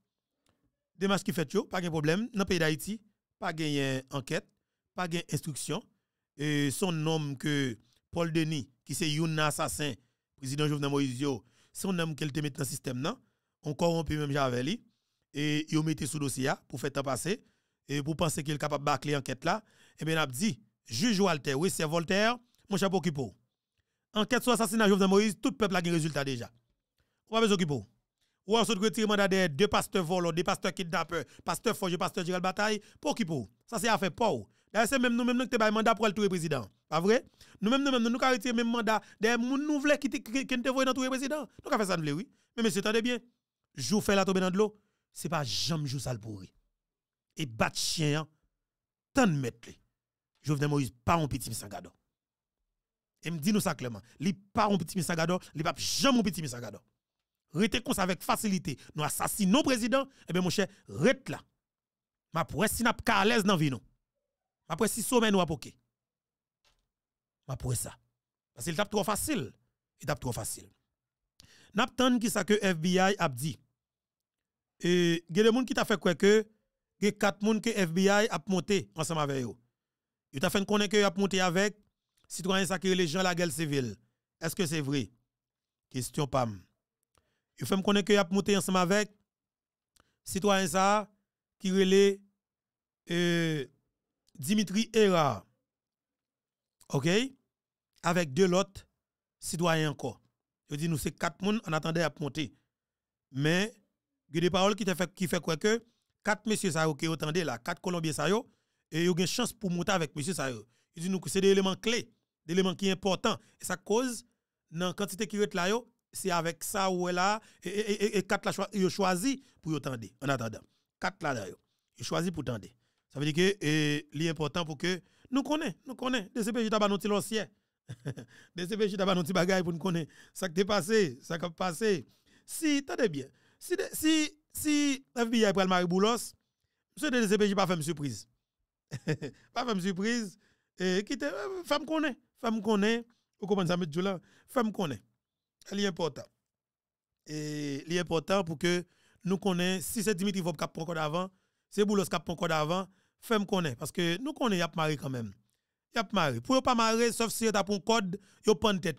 Speaker 1: des masques qui fait, pas de problème. Dans le pays d'Haïti, pas de enquête pas gain instruction. Et son nom que Paul Denis, qui c'est un assassin, président Jovenel Moïse, son nom qu'elle te met dans le système, On corrompt même lui Et il mis sous dossier ah, pour faire passer. Et pour penser qu'il est capable de bâcler l'enquête là. Et eh bien, on a dit, juge Walter, oui, c'est Voltaire, mon chapeau qui pour. Enquête sur l'assassinat Jovenel Moïse, tout le peuple a un résultat déjà. On va besoin qui pour. Ou on se le mandat des deux pasteurs volants, deux pasteurs kidnappeurs, pasteur forge, pasteur Gérald Bataille, pour qui pour. Ça, c'est affaire pour. D'ailleurs, c'est même nous-mêmes qui avons mandat pour le tour président. Pas vrai? Nous-mêmes, nous-mêmes, nous avons nous, même mandat. Des nous voulons qui nous voient dans le président. Nous avons fait ça, nous oui. Mais monsieur, attendez bien. Jou fait la tomber dans l'eau, l'eau. C'est pas jamais jou sale pourri. Et bat chien, hein. tant de mettre. Jovenel Moïse, pas un petit misangado. Et me dit nous ça clairement. Li pas un petit misangado, li pas jamais un petit misangado. Rete avec facilité. Nous assassinons le président, et eh bien mon cher, rete là. Ma presse n'a pas à l'aise dans la vie, après six semaines, ou ma Après ça. Parce qu'il tape trop facile. Il tape trop facile. N'aptan qui ça que FBI a dit. Et il y a des gens qui t'a fait quoi que que quatre que FBI a monté ensemble avec eux. Il t'a fait connaître que a monté avec citoyens sacrés les gens la guerre civile. Est-ce que c'est vrai? Question pam. Il fait connaître que a monté ensemble avec citoyens ça qui relè euh, Dimitri Erra. ok, avec deux autres citoyens encore. Je dis, nous, c'est quatre personnes, on attendait à monter. Mais, il y a des paroles qui fait, quoi que, quatre messieurs qui attendent là, quatre Colombiens ça et ils ont une chance pour monter avec monsieur ça Il dit, nous, c'est des éléments clés, des éléments qui sont importants. Et ça cause, dans la quantité qui est là, c'est avec ça ou là, et, quatre là, ils ont choisi pour attendre, en attendant. Quatre là, d'ailleurs, ils choisi pour attendre. Ça veut dire que l'important pour que nous connaissions, nous connaissions. DCPJ pas nous l'ancien. DCPJ pas noté bagaille pour nous connaître. Ça qui est passé, ça qui est passé. Si, t'es bien. Si, si, si FBI prend le Marie Boulos, monsieur de DCPJ pas fait une surprise. pas fait une surprise. Et te euh, femme connaît. Femme connaît. Vous comprenez ça, M. Djoula? Femme connaît. C'est important. Et l'important pour que nous connaissions si c'est Dimitri Vop qui a pris encore d'avant, c'est Boulos qui a pris encore d'avant, Femme kone, Parce que nous connaissons Yap mari quand même. Yap pas Pour pas marrer, sauf si vous avez un code, pas prenez tête.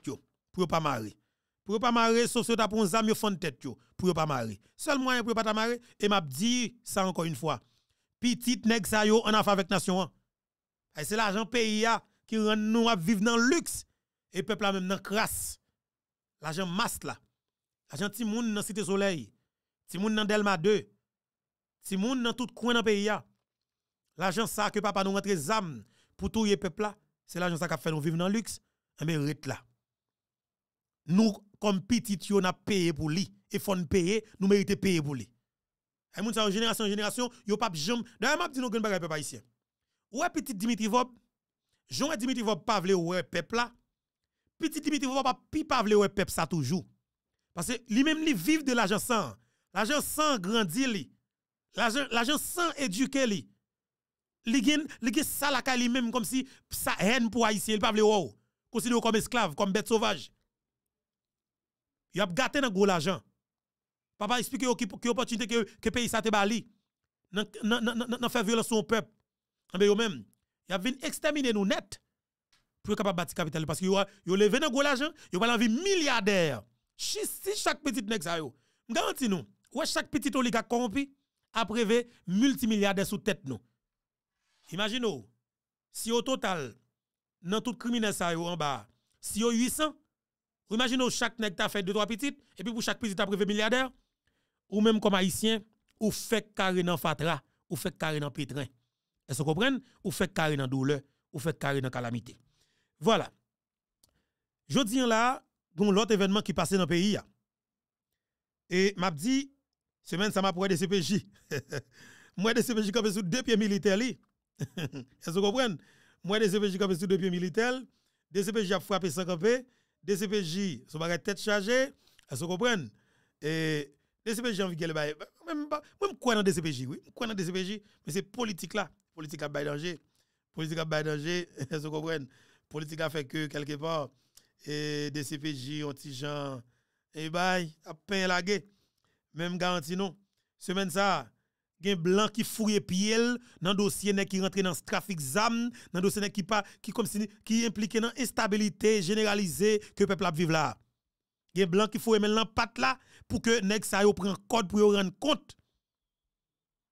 Speaker 1: Pour pas marrer. Pour pas marrer, sauf si t'as un zam, yo fon tête. Pour pas marrer. Seul moyen pour pas et m'a dit ça encore une fois. Petit nèg ça yo en affaire avec nation. C'est l'argent pays qui rend nous à vivre dans luxe. Et peuple a même dans crasse. L'argent masse là. L'argent timoun dans Cité Soleil. Timoun dans Delma 2. Timoun dans tout coin dans pays l'agence ça que papa nous rentre zam pour tout le peuple là, c'est l'agence ça qui fait nous vivre dans le luxe. Eh mais rete là. Nous, comme petit, nous avons payé pour lui. Et faut nous payer, nous méritons payer pour lui. Et eh, moun en génération en génération, yo pas jam. D'ailleurs, m'a dit nous grand bagay ici. Ouais petit Dimitri Vob, Jean Dimitri Vob pas vle ouais peuple là. Petit Dimitri Vob pas pi pas vle ouais peuple ça toujours. Parce que lui-même lui vive de l'agence. sans. L'argent sans grandit lui. L'argent sans éduquer li gen salaka li menm kom si sa hen pou ayise, li pa vle waw konsine yo kom esklave, kom bete sovaj yo ap gate nan gwo la jan papa espike yo ki yo potinte ke peyi sa te bali nan fe vyele son pep anbe yo menm yo ap vin ekstermine nou net pou yo kapap bati kapitali yo leve nan gwo la jan, yo balan vi milyarder chisi chak petit nek sa yo mga an ti nou, wè chak petit ou li ga kompi ap reve multi milyarder sou tet nou Imaginez, si au total, dans tout criminel ça en bas, si au 800, imaginez chaque nèg t'a fait deux trois petites et puis pour chaque petite t'a privé milliardaire ou même comme haïtien, ou fait carré dans fatra, ou fait carré dans pétrin. Est-ce que vous comprenez Ou fait carré dans douleur, ou fait carré dans calamité. Voilà. Je dis là, donc l'autre événement qui passait dans le pays. Et m'a dit semaine ça m'a pour CPJ. Moi CPJ, comme sous deux pieds militaires est se que vous comprenez Moi, DCPJ e qui a fait depuis militaire, DCPJ e a frappé sans camper, DCPJ, e son bagage tête chargée, est se que vous Et DCPJ a envie de le bail. Moi, je dans DCPJ, oui, quoi dans DCPJ, mais c'est politique là, politique à bail danger, politique à bail danger, est-ce que vous Politique a fait que quelque part, et DCPJ, ont petit gens, et bail, à peine guerre, même garantie non. Semaine ça, gen blanc qui fouille pied dans dossier qui rentre dans trafic zam dans dossier qui pas qui comme si qui impliqué dans instabilité généralisée que peuple a vivre là gen blanc qui fouille maintenant patte là pour que nèg ça yo prend code pour yo rendre compte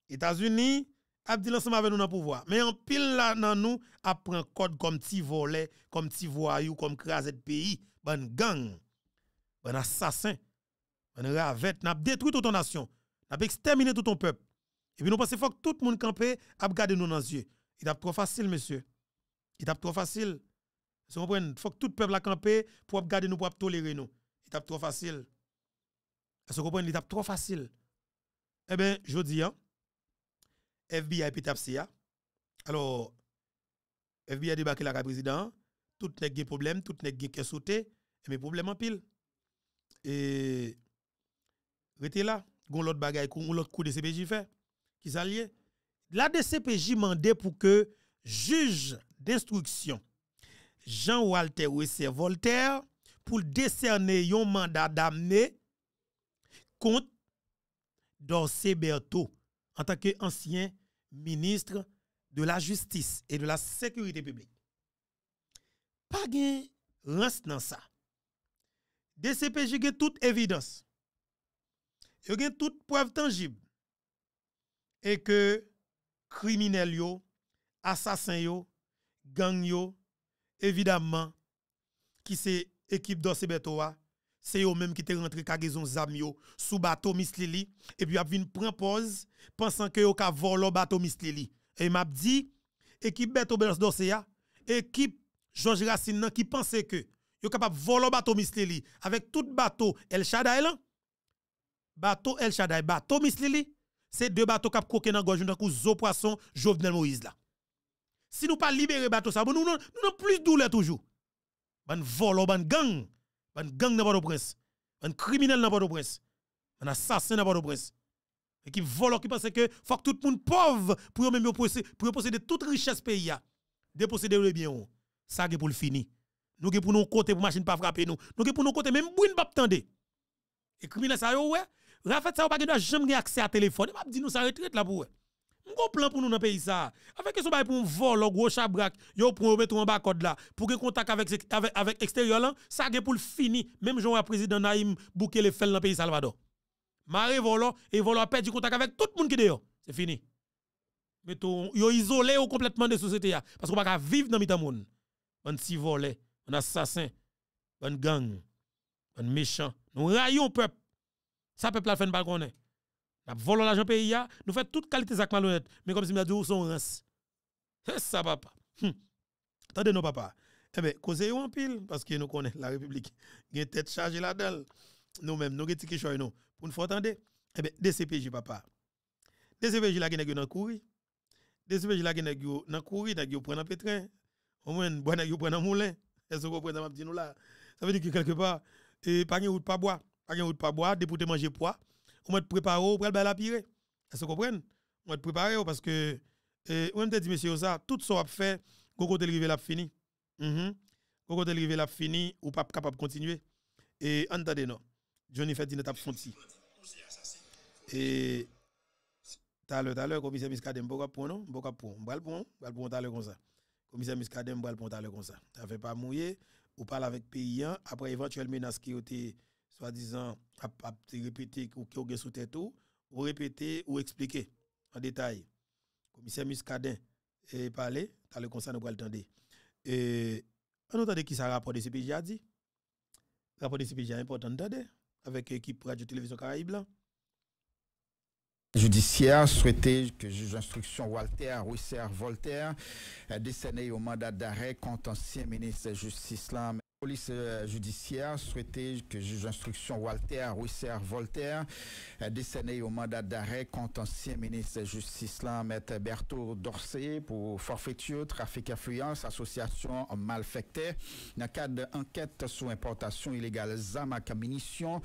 Speaker 1: États-Unis a dit l'ensemble avec nous dans pouvoir mais en pile là dans nous a prend code comme petit volet comme petit voyou comme de pays ban gang ban assassin ban ravette n'a détruit toute ton nation n'a exterminé tout ton peuple et puis nous pensons faut que tout le monde camper à garder nous dans les yeux. Il est trop facile, monsieur. Il est trop facile. Vous comprenez? Il faut que tout le peuple a camper pour garder nous, pour tolérer nous. Il est trop facile. Vous comprenez? Il est trop facile. Eh bien, je dis, hein, FBI PTAPSIA. Hein. Alors, FBI a débarqué la président. Tout n'est pas problème, tout n'est pas sauté. mes problèmes en pile. Et, restez là. Gon l'autre bagaille, l'autre coup de CPJ fait. La DCPJ mande pou ke juj d'instruksyon Jean-Walter Wessey-Voltaire pou l'descerne yon manda damne kont d'Orseberto antake ansyen ministre de la justis et de la sekurite publik. Pa gen rans nan sa, DCPJ gen tout evidens, gen tout preuve tangib, et que criminels yo, assassins yo, gang yo, évidemment, qui c'est équipe d'osebetoa, c'est eux même qui te rentré cargaison zam yo sous bateau Miss Mislili et puis a vinn prend pause pensant que yo ka voler bateau Miss Mislili. Et m'a dit équipe Beto Belos dossier équipe Georges Racine qui pensait que yo capable voler bateau Miss Lili avec tout bateau El Shaddai Bateau El Shaddai, bateau Miss Lili c'est deux bateaux qui coqué dans gorge, dans le poisson, Jovenel Moïse là. Si nous pas libérer bateau ça, nous nous plus plus douleur toujours. Ban vol, ban gang, ban gang dans Port-au-Prince, ban criminel dans Port-au-Prince, ban assassin dans Port-au-Prince. Et qui vole, qui pense que faut que tout le monde pauvre pour même pour posséder toute richesse pays a. posséder le bien ça c'est pour le fini. Nous pour nous côté pour machine pas frapper nous. Nous pour nous côté même bruit pas tendre. Et criminel ça ouais, Rafet ça ou pas doit jamais accès à téléphone. M'a dit nous ça retraite là pour. Mon plan pour nous dans pays ça. Avec son bail pour un vol gros chabrak, yo pour mettre en bas code là pour que contact avec avec avec extérieur là, ça pour le e fini même Jean président Naïm bouquer les fel dans pays Salvador. Maré volo et volo a perdu contact avec tout le monde qui là. C'est fini. Mais est yo isolé ou complètement de société là parce qu'on pas vivre dans mitan monde. Un si volé, un assassin, une gang, un méchant. Nous rayons peuple ça, peuple, la fait pas qu'on est. Nous volons l'argent pays, nous faisons toute qualité de malhonnête. Mais comme si nous dit ou son rance. C'est ça, papa. Hum. Attendez, non, papa. Eh ben causez en pile, parce que nous connaissons la République. Nous tête chargée là-dedans. Nous-mêmes, nous avons dit qui nous. Pour nous faire entendre, eh bien, DCPJ, papa. DCPJ, là, dans avons couru. DCPJ, là, nous avons couru, nous avons pris un pétrin. Au moins, il avons pris un moulin. Est-ce que vous comprenez, nous là? Ça veut dire que quelque part, et eh, pas de route, pas bois pas de route pas boire, député manger poids, on va te préparer, on va la pire. Est-ce que comprenez? On va te préparer parce que, euh, on te dit, monsieur, ça, tout ça qu'on fait, quand on arrivé, là, fini. Quand te arrivé, la fini, ou pas capable de continuer. Et entendez-nous, Johnny fait une étape fonti. Et, T'as le t'as le commissaire Miskadem, pourquoi pour non? Pourquoi pour? bal pour? bal pour tout t'as l'heure comme ça? Commissaire Miskadem, pourquoi pour tout t'as l'heure comme ça? T'as fait pas mouiller, ou parle avec paysan, après éventuelle menace qui était soi-disant, à, répéter ou qui sous tête ou répéter ou expliquer en détail. Commissaire Muscadin est eh, parlé, dans le conseil, nous pouvons l'entendre. Et eh, on entend qui ça rapport de CPJ a dit. Rapport de CPJ important avec l'équipe Radio Télévision Caraïbes.
Speaker 2: Judiciaire souhaitait
Speaker 1: que juge d'instruction Walter Wisser
Speaker 2: Voltaire eh, décerne au mandat d'arrêt contre ancien ministre de Justice police euh, judiciaire souhaitait que juge d'instruction Walter rousser Voltaire euh, décerné au mandat d'arrêt contre ancien ministre de Justice là, Maître Berthaud pour forfaiture, trafic influence, association malfectée dans le cadre d'enquête sur importation illégale à munitions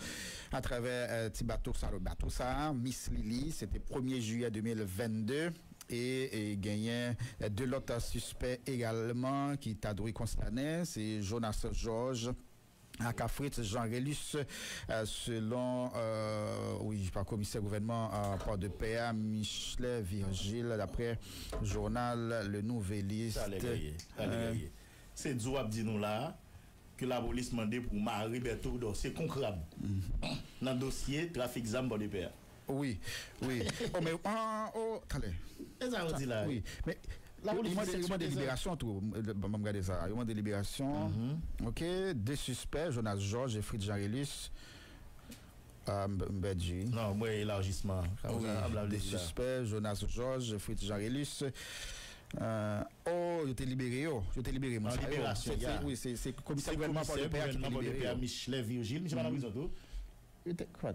Speaker 2: à travers euh, Tibato sarobato hein, Miss Lily, c'était 1er juillet 2022 et, gagné deux autres suspects également qui été constamment. c'est Jonas Georges à Cafrit, Jean Relus, euh, selon, le euh, oui, par commissaire gouvernement euh, à port de PA, Michel Virgile, d'après le journal Le nouveliste. C'est Zouab dit là,
Speaker 3: que la police demandé pour Marie Berthoud, c'est concrète. Mhm. Dans le dossier trafic ZAM de
Speaker 2: oui, oui. oh, mais, ah, oh, oh, C'est ça, on dit là. Oui, mais. La police de libérations, tout. Je regarder ça. Il y a de libération. Mm-hmm. OK. Deux suspects, Jonas Georges et Fritz Jean-Rélis. Ah, Mbedji. Non, moi, élargissement. Oui, des suspects, Jonas Georges, Fritz Jean-Rélis. Euh, oh, j'étais libéré, oh, t'ai libéré. En libération, oui, c'est le commissaire gouvernement pour le PA qui libéré. Oh. Michelet Virgile, Michel Madame mm-hmm. Rizotto. J'étais quoi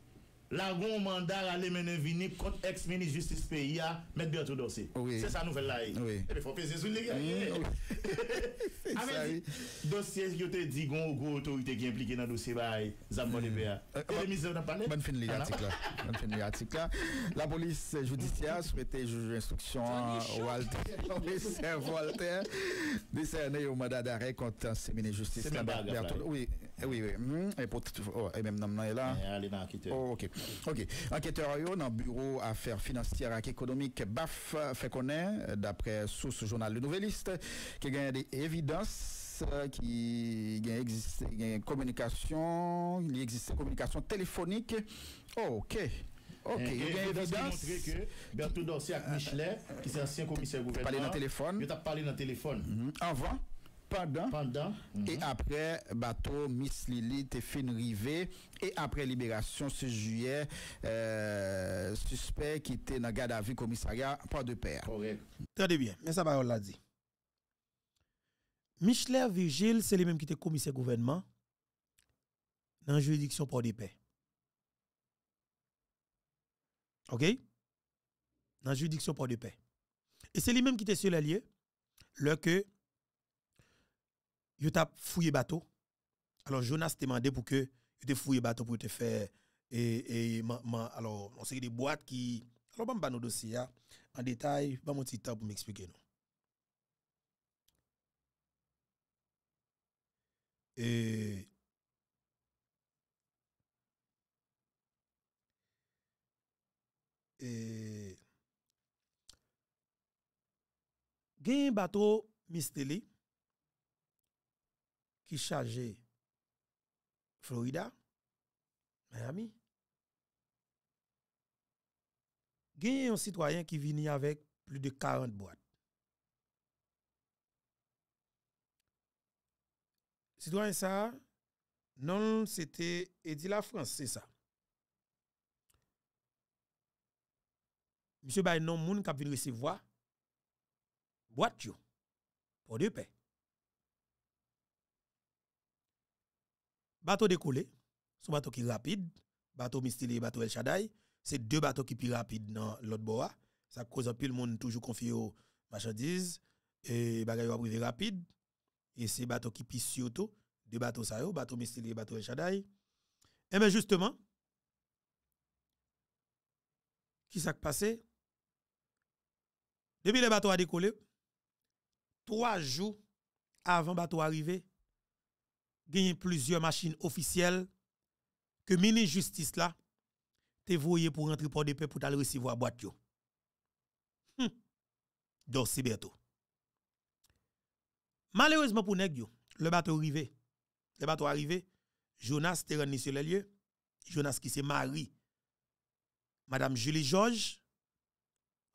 Speaker 3: la gon mandat à mener vini contre ex-ministre justice pays à mettre bientôt dossier. C'est sa nouvelle là. Oui. Eh Il faut peser sur les gars. Mm, dossier qui te dit gon ou autorité qui impliqué dans dossier bail Zambo mm. Euh, et les euh, hein? Bonne fin de ah, l'article là.
Speaker 2: Bonne fin de l'article là. La police judiciaire souhaitait juge instruction Walter c'est Walter Décerner au mandat d'arrêt contre ex-ministre justice. Oui, oui, oui. Mm. Et pour oh, et même est là. Eh, quittez. Oh, OK. OK. Enquêteur yo dans bureau affaires financières et économiques BAF fait connaître d'après source journal Le Nouvelliste qui a des évidences euh, qui y a une communication, il existe communication téléphonique. OK. Ok, eh, il y a une évidence. que
Speaker 3: Bertrand Dorsey avec euh, Michelet, qui est
Speaker 2: ancien commissaire gouvernement, il a parlé dans le téléphone. Il a parlé dans téléphone. Avant pendant, pendant et mhm. après bateau Miss Lily t'es fin rivé et après libération ce juillet euh, suspect qui était dans garde à vue commissariat pas de père. Correct. Très
Speaker 1: bien, mais ça va l'a dit. Michel Virgile, c'est lui-même qui était commissaire gouvernement dans la juridiction pour de paix. OK Dans la juridiction pour de paix. Et c'est lui-même qui était sur le que yo t'a fouillé bateau. Alors Jonas t'a demandé pour que Il te fouillé bateau pour te faire et, et alors on sait des boîtes qui alors bon bah nos dossiers hein. en détail, pas mon petit temps pour m'expliquer non.
Speaker 3: Et
Speaker 1: et gen bateau Misteli qui chargeait Florida, Miami. Gagne un citoyen qui vient avec plus de 40 boîtes. Citoyen ça, non, c'était dit La France, c'est ça. Monsieur Bay non moun qui vient recevoir boîte yo pour deux paix. Bateau décollé, son bateau qui est rapide, bateau mystérieux, et bateau El Shaddai, c'est deux bateaux qui sont plus rapides dans l'autre bois. Ça cause un peu le monde toujours confié aux marchandises et bagaille privé rapide. Et c'est bateau qui pisse surtout, deux bateaux ça, bateau mystérieux, et bateau El Shaddai. Et eh bien justement, qui s'est passé? Depuis le bateau a décollé, trois jours avant le bateau arrivé, gagné plusieurs machines officielles que mini justice là t'es voyé pour rentrer pour de paix pour t'aller recevoir boîte yo. Hmm. Donc c'est bientôt. Malheureusement pour nèg le bateau arrivé. Le bateau arrivé, Jonas te rendu sur les lieux. Jonas qui s'est marié Madame Julie George,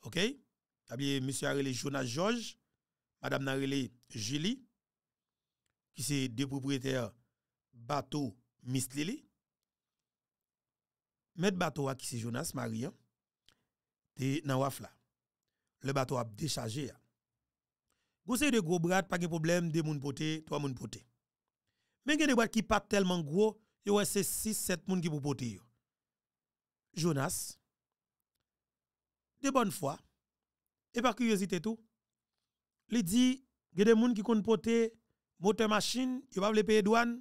Speaker 1: OK? Monsieur Arélie Jonas George, Madame Arélie Julie qui c'est deux propriétaires bateau Miss Lily. mettre bateau qui c'est Jonas Marie. Hein, t'es dans Le bateau a déchargé. Vous hein. de gros bras, pas de problème, deux moun poté, trois moun poté. Mais des boîtes qui pas tellement gros, vous c'est 6 7 moun qui pour poté Jonas de bonne foi et par curiosité tout, il dit il y a des moun qui comptent porter moteur machine, il va vle payer douane.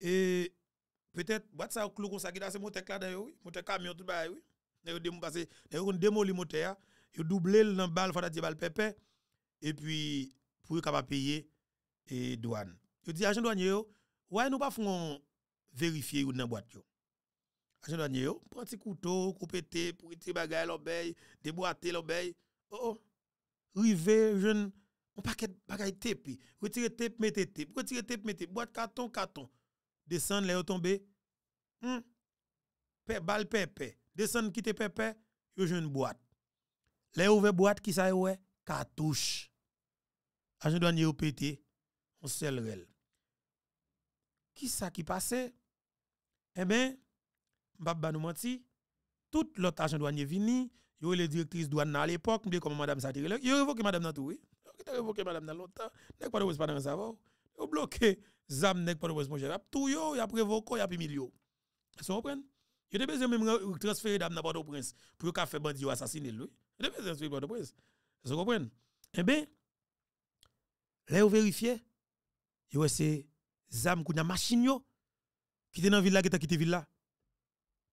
Speaker 1: Et peut-être, boîte ça, clou comme ça, qui c'est moteur là oui, moteur camion, tout bah oui. Yon ils passé, d'ailleurs, on démolit moteur, yon doublé le balle, faut dire balle pépé, et puis, pour capable payer et douane. Yon dit, agent douanier, ouais, nous pas font vérifier ou dans boîte, yo. Agent douanier, yo, prend petit couteau, coupe pour tes bagages, l'obéi, déboîter Oh, oh, jeune on paquet bagay tep, retire tep, mette tep, retire tep, mette boîte carton, carton. Descendre, les est Hmm. pè bal pepe. Descendre, quitter pepe, yo une boîte. Les ouvert boîte, qui ça ouais? Cartouche. Agent douanier pété, on sel Qui ça qui passait? Eh bien, m'baba nous menti, tout l'autre agent douanier vini, yo les directrice douane à l'époque, m'de comme madame Satire, yo évoqué madame tout Oui? Il a évoqué madame dans longtemps N'est pas de pas dans savoir. Vous bloqué zam n'est pas de mon a Tout yo, il a prévoqué, il a pris million. Vous comprenez Il a besoin même transférer dame dans Port-au-Prince pour qu'il fait bandit assassiner lui. Il a besoin de transférer de au prince Vous comprenez Eh bien, là vous vérifiez, il a ces zam qui a machine yo qui était dans ville là qui était quitté ville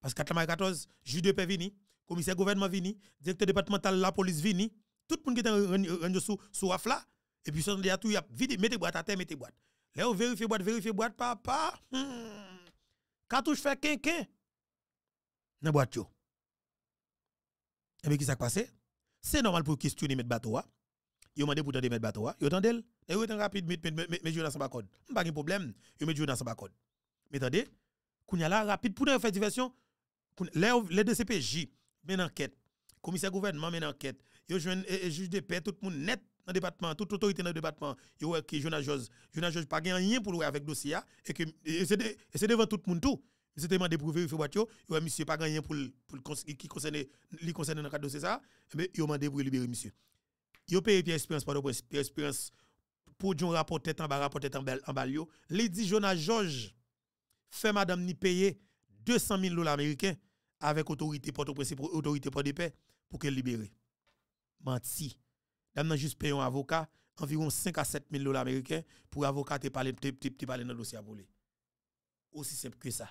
Speaker 1: Parce que 14 juge de paix vini, commissaire gouvernement vini, directeur départemental la police vini tout le monde qui est sous sous la là et puis ça a tout y a vide mettez boîte à terre mettez boîte là on vérifie boîte vérifie boîte papa Quand hmm. cartouche fait quinquin dans boîte yo et bien qui s'est passé c'est normal pour questionner mettre bateau yo demandé pour tenter mettre bateau yo tendel et yo rapide mettre mettre dans sa barcode. pas de problème yo mettre dans sa barcode. mais attendez sont là, rapide pour faire diversion les DCPJ men enquête commissaire gouvernement men enquête yo jeune eh, eh, juge de paix, tout le monde net dans le département, toute autorité dans le département, yo qui Jonas Georges, Jonas Joz pas gagné rien pour le avec dossier et que c'est devant tout le monde tout. C'est tellement déprouvé, il faut monsieur pas gagné pour pour qui concerne li concerne dans cadre dossier ça, mais yo mandé pour libérer monsieur. Yo payé Pierre Espérance pardon, Pierre Espérance pour un rapport tête en bas rapport tête en bas en bas yo, li dit Jonas Georges fait madame ni payer 200 000 dollars américains avec autorité porte autorité pour des paix pour qu'elle libère menti. Dame juste payé un avocat environ 5 à 7 000 dollars américains pour avocat te parler dans le dossier à voler. Aussi simple que ça.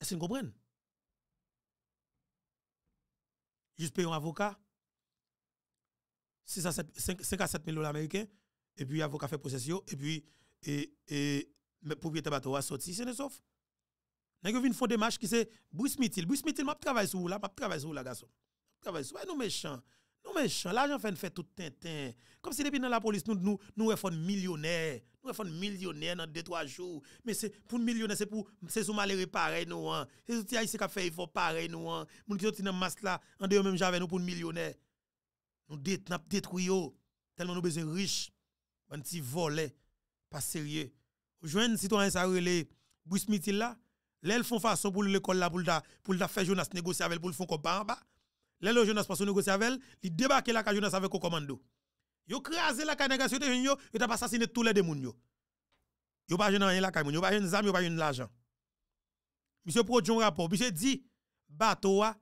Speaker 1: Est-ce que vous comprenez? Juste payer un avocat, 5, à 7 000 dollars américains, et puis avocat fait possession, et puis et, et, propriétaire bateau a sorti, c'est ne sauf. Nous vu une fond de marche qui c'est Bruce Mitchell, Bruce Mitchell, je travaille sur vous là, je travaille sur vous là, garçon travail. Ouais, nous méchants. Nous méchants. L'argent fait fait tout tintin. Comme si depuis dans la police, nous nous nous millionnaire, Nous faisons millionnaire dans 2-3 jours. Mais c'est pour millionnaire, c'est pour c'est sous malheureux pareil nous. Hein. C'est tout ici qui fait effort pareil nous. Hein. Nous qui dans masse là, en dehors même j'avais nous pour millionnaire. Nous détruisons oh. tellement nous besoin riches. Un petit volet pas sérieux. Joine citoyen ça relé Bruce Mitil là, l'elle font façon pour l'école là pour le pour le faire Jonas négocier avec pour le fond comme en bas. Lè lò jounas pasouni gò si avèl, li debake laka jounas avè kò komando. Yo krasè laka negasyon te joun yo, yo ta pa sasine tout lè de moun yo. Yo pa jounan yon laka moun yo, yo pa joun zami, yo pa joun l'ajan. Mise projoun rapò, mise di, batowa,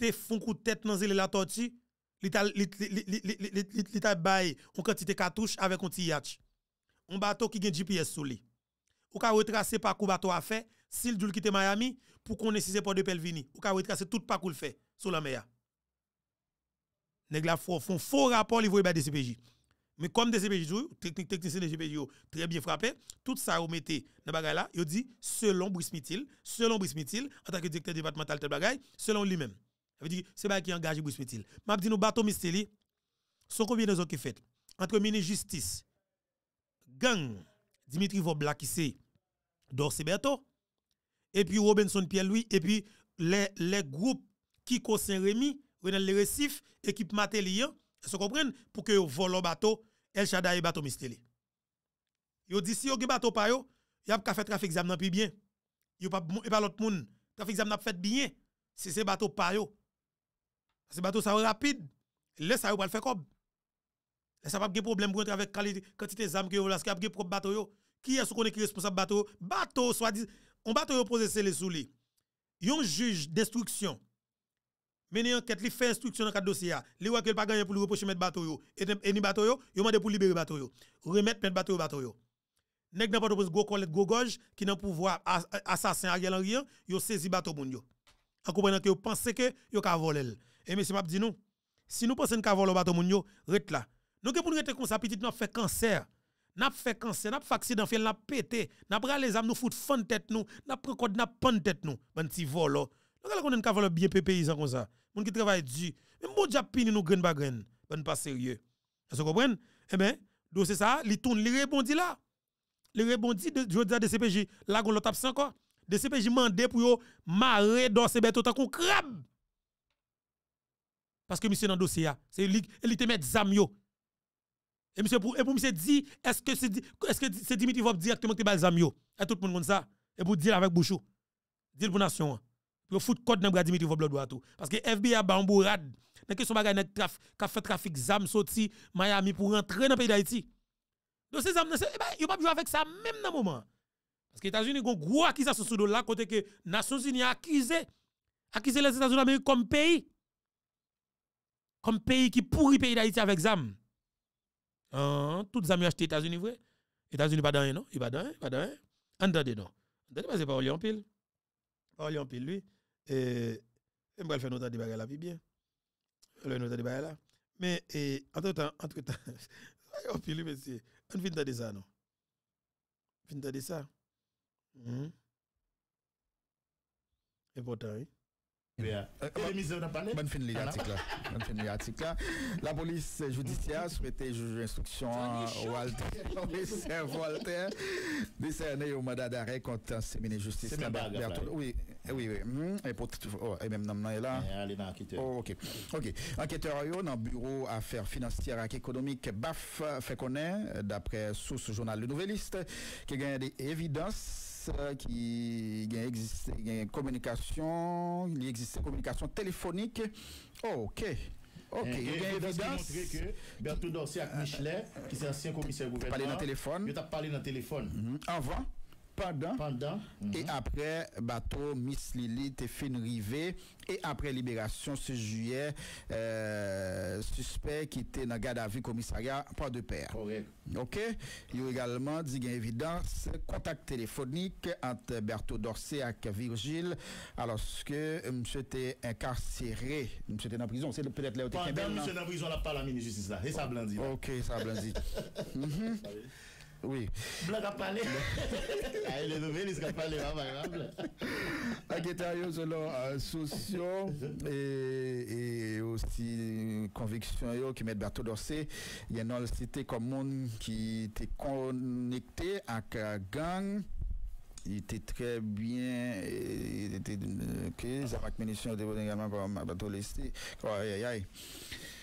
Speaker 1: te fon kou tèt nan zilè lato chi, li ta baye, ou kè ti te katouche avè kou ti yatch. Ou batowa ki gen GPS sou li. Ou ka wetrasè pa kou batowa fè, sil joul ki te Miami, pou konen si sepò de pelvini. Ou ka wetrasè tout pa kou l'fè, sou lame ya. nèg la font faux rapport, ils voient des DCPJ. Mais comme DCPJ les technique technicien de ont très bien frappé, tout ça vous mettez dans bagaille là, il dit selon Brice Mithil, selon Brice Mithil en tant que directeur départemental de bagaille selon lui-même. Ça veut dire c'est pas qui engage Brice Mithil. M'a dit nous bateau misteli sont combien de qui fait entre ministre justice gang Dimitri Vobla qui c'est Dorsey et puis Robinson Pierre Louis et puis les, les groupes qui Saint Rémi Renel les récifs, équipe matelier, se comprennent pour que vole le bateau, El Shaddai et bateau mistele. Yo dit si yo gen bateau pa yo, y a pas fait trafic examen nan bien. Yo pas et pas l'autre monde, trafic examen, n'a fait bien. Si c'est bateau pa yo. Parce bateau ça rapide, laisse ça vous pas le faire comme. Laisse ça pas de problème pour avec quantité zam que vous là, qui a gen bateau yo. Qui est-ce qu'on est responsable bateau? Bateau soit dit on bateau yo poser c'est les sous li. Yon juge d'instruction mener enquête, li fait instruction dans le dossier, li voit qu'il pas gagné pour lui reprocher mettre bateau yo, et ni bateau yo, yo mande pour libérer bateau yo, remettre mettre bateau yo bateau yo. Nèg n'importe pas gros collègue gros gorge qui dans pouvoir assassin Ariel Henry, yo saisi bateau moun yo. En comprenant que yo pense que yo ka voler. Et e monsieur m'a dit non. Si nous pensons ka voler bateau moun yo, rete là. Nous que pour rester comme ça petite n'a fait cancer. N'a fait cancer, n'a fait accident, n'a pété, n'a bras les âmes nous fout fond tête nous, n'a pris code n'a pan tête nous. Ben ti volo oh. Regardez qu'on a un cavalier bien paysan comme ça. Moun qui travaille dur. mais bon diable pini nous grain bagren. Ben pas sérieux. Vous comprenez Eh bien, donc c'est ça, il tourne, il rebondit là. Il rebondit veux dire de CPJ, là on l'autre sans encore. De CPJ mandé pour yo marrer dans ces bêtes autant qu'on crabe. Parce que monsieur dans le dossier, ah. c'est lui qui met zam yo. Et monsieur pour et pour monsieur dit est-ce que c'est est-ce que c'est Dimitri Vop directement te bal zam yo. Et tout le monde comme ça. Et pour dire avec bouchou. Dire pour nation. Ah le foot code dans bras Dimitri Voblodois tout parce que FBI a bambourade dans question bagay nèg traf ka fait trafic zam sorti Miami pour rentrer dans pays d'Haïti donc ces zam eh ben yo pas jouer avec ça même dans le moment parce que les États-Unis gon gros accusation sous là côté que Nations Unies a accusé accusé les États-Unis d'Amérique comme pays comme pays qui pourrit pays d'Haïti avec zam ah, hein? toutes les amis acheté États-Unis vrai États-Unis pas dans non il pas dans pas dans entendez non entendez pas c'est pas en pile pas en pile lui E, e mbrel fè nou ta di bagay la pi byen. E lò nou ta di bagay la. Me, e, an tou tan, an tou tan, a yon fili mèsi, an fin ta di sa nou. Fin ta di sa. E potan, e.
Speaker 2: Euh, Bonne fin l'article La police judiciaire souhaitait juger instruction Walter, Walter, au mandat d'arrêt contre de justice. Eh oui, oui, oui. Hmm, et pour oh, et même est là. Eh, oh, OK. OK. Enquêteur dans le bureau affaires financières et économiques BAF fait connaître d'après source journal Le Nouvelliste qui gagne des évidences euh, qui qui une communication, il existait communication téléphonique. ok. Ok, eh, il y a eh, eh, évidence. que
Speaker 3: Bertrand Dorsi avec euh, Michelet, euh, qui est ancien
Speaker 2: commissaire gouvernement, parlé dans téléphone. Il a parlé dans le téléphone. Mm-hmm. Avant, pendant, pendant et mm-hmm. après, bateau Miss Lily t'es fin rivé et après libération ce juillet, euh, suspect qui était dans garde à vue commissariat, pas de père. Correct. OK. Il y a également dit une évidence, contact téléphonique entre Berthaud Dorcé et Virgile, alors que M. était incarcéré, M. était en prison. C'est peut-être là où tu es. monsieur dans prison, là, pas la ministre justice là. Et ça, Blandi. OK, ça, a mm oui.
Speaker 3: Blanc a parlé. Les nouvelles, ils ont parlé,
Speaker 2: La guitare, selon euh, sociaux et, et aussi conviction qui mettent Bateau d'Orsay, il y a une cité comme monde qui était connecté à euh, gang il était très bien il était euh, ok Zamak Ménichon était également comme Bateau Lesté aïe aïe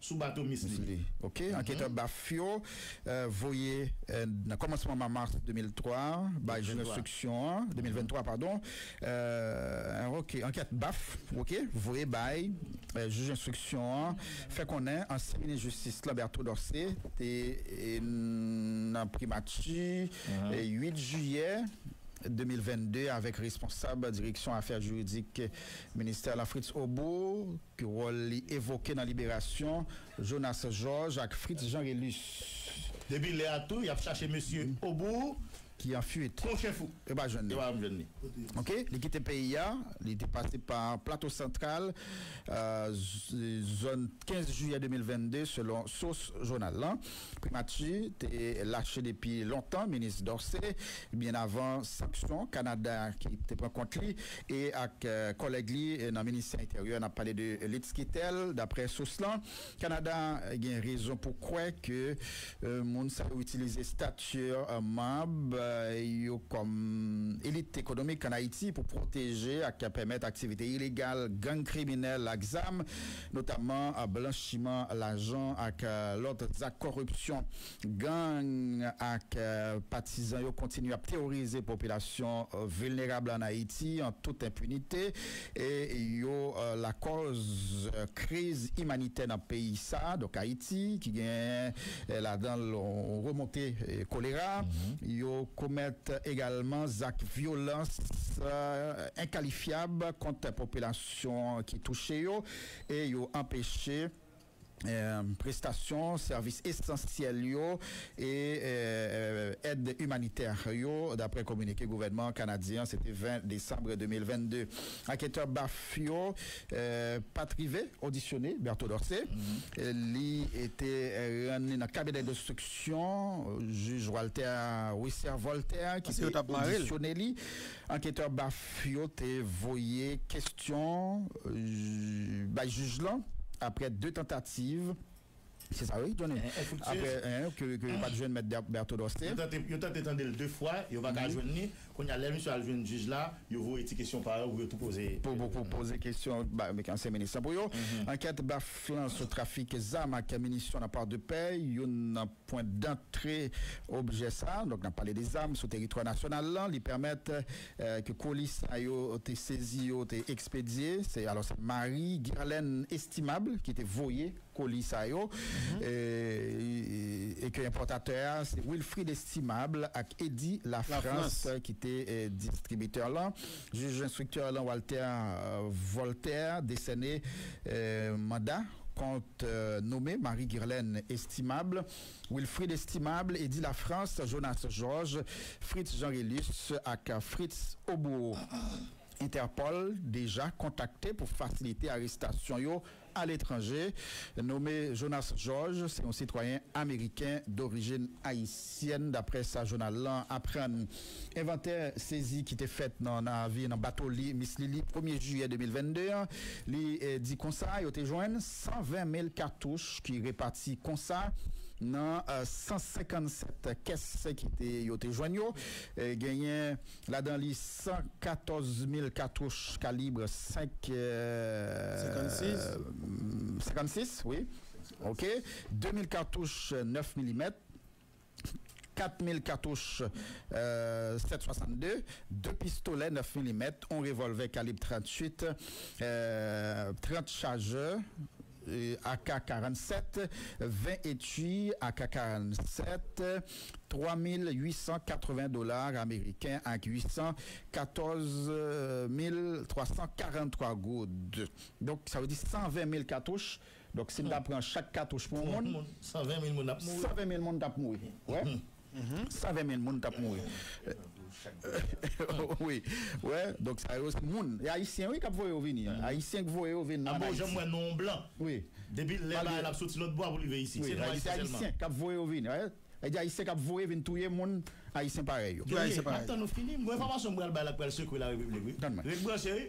Speaker 2: sous bateau Misli. OK, mhm. Enquête Bafio euh, voyé euh, commencement ma mars 2003, by juge instruction 2023 hein, mhm. pardon. OK, euh, enquête Baf, OK, voyé bail juge instruction hein, fait qu'on est ancien de justice Lamberto Dorcé mhm. et, et, et, et 8 juillet 2022 avec responsable direction affaires juridiques ministère la Fritz qui qui évoqué dans Libération, Jonas Georges, avec Fritz Jean Rélus Depuis le il a cherché monsieur Obou qui a fuite. Prochain fou. Et eh pas ben, jeune. pas. Eh pas ben, Ok, l'équité PIA, pays ya, hein. par plateau central euh, zone 15 juillet 2022, selon source Journal Là. tu es lâché depuis longtemps, Ministre d'Orsay, bien avant sanction Canada qui était pas contre lui. Et avec euh, lui, dans le ministère Intérieur, a parlé de Litskitel, d'après Sos lan. canada a raison une raison pourquoi euh, utiliser a utilisé stature euh, mab, a comme élite économique en Haïti pour protéger et permettre activité illégale, gang criminels l'examen, notamment à blanchiment l'argent à l'autre la corruption. Gang à partisans ils continue à terroriser population euh, vulnérable en Haïti en toute impunité et yo euh, la cause euh, crise humanitaire dans le pays ça, donc Haïti qui est là-dedans remontée choléra, mhm commettent également actes violence euh, inqualifiables contre la population qui touchait et ont euh, prestations, services essentiels et euh, euh, aide humanitaire d'après communiqué gouvernement canadien, c'était 20 décembre 2022. Enquêteur Bafio, euh, Patrivé, auditionné, Berthaud mm-hmm. Il était dans le cabinet d'instruction, juge Walter Wisser Voltaire, qui s'est auditionné Enquêteur Bafio, t'es voyé question, bah, juge après deux tentatives c'est ça, ah oui, Johnny. Après,
Speaker 3: que, que pas de jeune
Speaker 2: maître Oster. Il
Speaker 3: tenté tenté deux fois, va pas
Speaker 2: a joindre ni. Quand il y a l'air, à le juge là, il vont une question par vous tout poser. Pour beaucoup poser question, questions, mais quand ministre, pour mhm. Enquête baflant sur trafic armes, avec munitions la part de paix, il y a un point d'entrée objet ça. Donc, on a parlé des armes sur le territoire national là, ils permettent euh, que colis ait été saisis, été expédié. C'est alors Marie Guirlaine Estimable qui était voyée Mhm. et, que l'importateur c'est Wilfried Estimable avec Eddy La, France, qui était euh, distributeur là juge instructeur là Walter euh, Voltaire décenné, euh, mandat compte nommé Marie-Guirlaine Estimable, Wilfried Estimable, Eddy La France, Jonas Georges, Fritz jean rélius et Fritz Aubourg, Interpol déjà contacté pour faciliter l'arrestation à l'étranger, nommé Jonas George. C'est un citoyen américain d'origine haïtienne. D'après sa journal, là, après un inventaire saisi qui était fait dans la ville, dans bateau li, Miss Lily, 1er juillet 2022, il eh, dit comme ça, il a été 120 000 cartouches qui répartit comme ça à 157 euh, caisses qui étaient yo te là la 114 114 000 cartouches calibre 5 56 56, oui ok, 2000 cartouches 9 mm 4000 cartouches 762, euh, deux pistolets 9 mm, un revolver calibre 38, 30 euh, chargeurs, euh, AK-47, 20 étuis AK-47, 3880 dollars américains avec 814 343 gouttes. Donc, ça veut dire 120 000 cartouches. Donc, si on apprend ah. chaque cartouche pour le monde, 120 000 monde 120 000 monde 120 000 personnes euh, oui, ouais, donc ça aussi moun, haïtien oui qui voye au venir, haïtien qui voye au venir. Ah bon, j'aime non blanc. Oui. Depuis les bail a sorti l'autre bois pour lui ici, c'est haïtien qui voye au venir. Et di Haïtien kap voye vin touye moun Haïtien pareil yo. Haïtien
Speaker 3: pareil. Mwen fama son mwen al bay la kwel sekou la republik. Tanman. Rek mwen seri,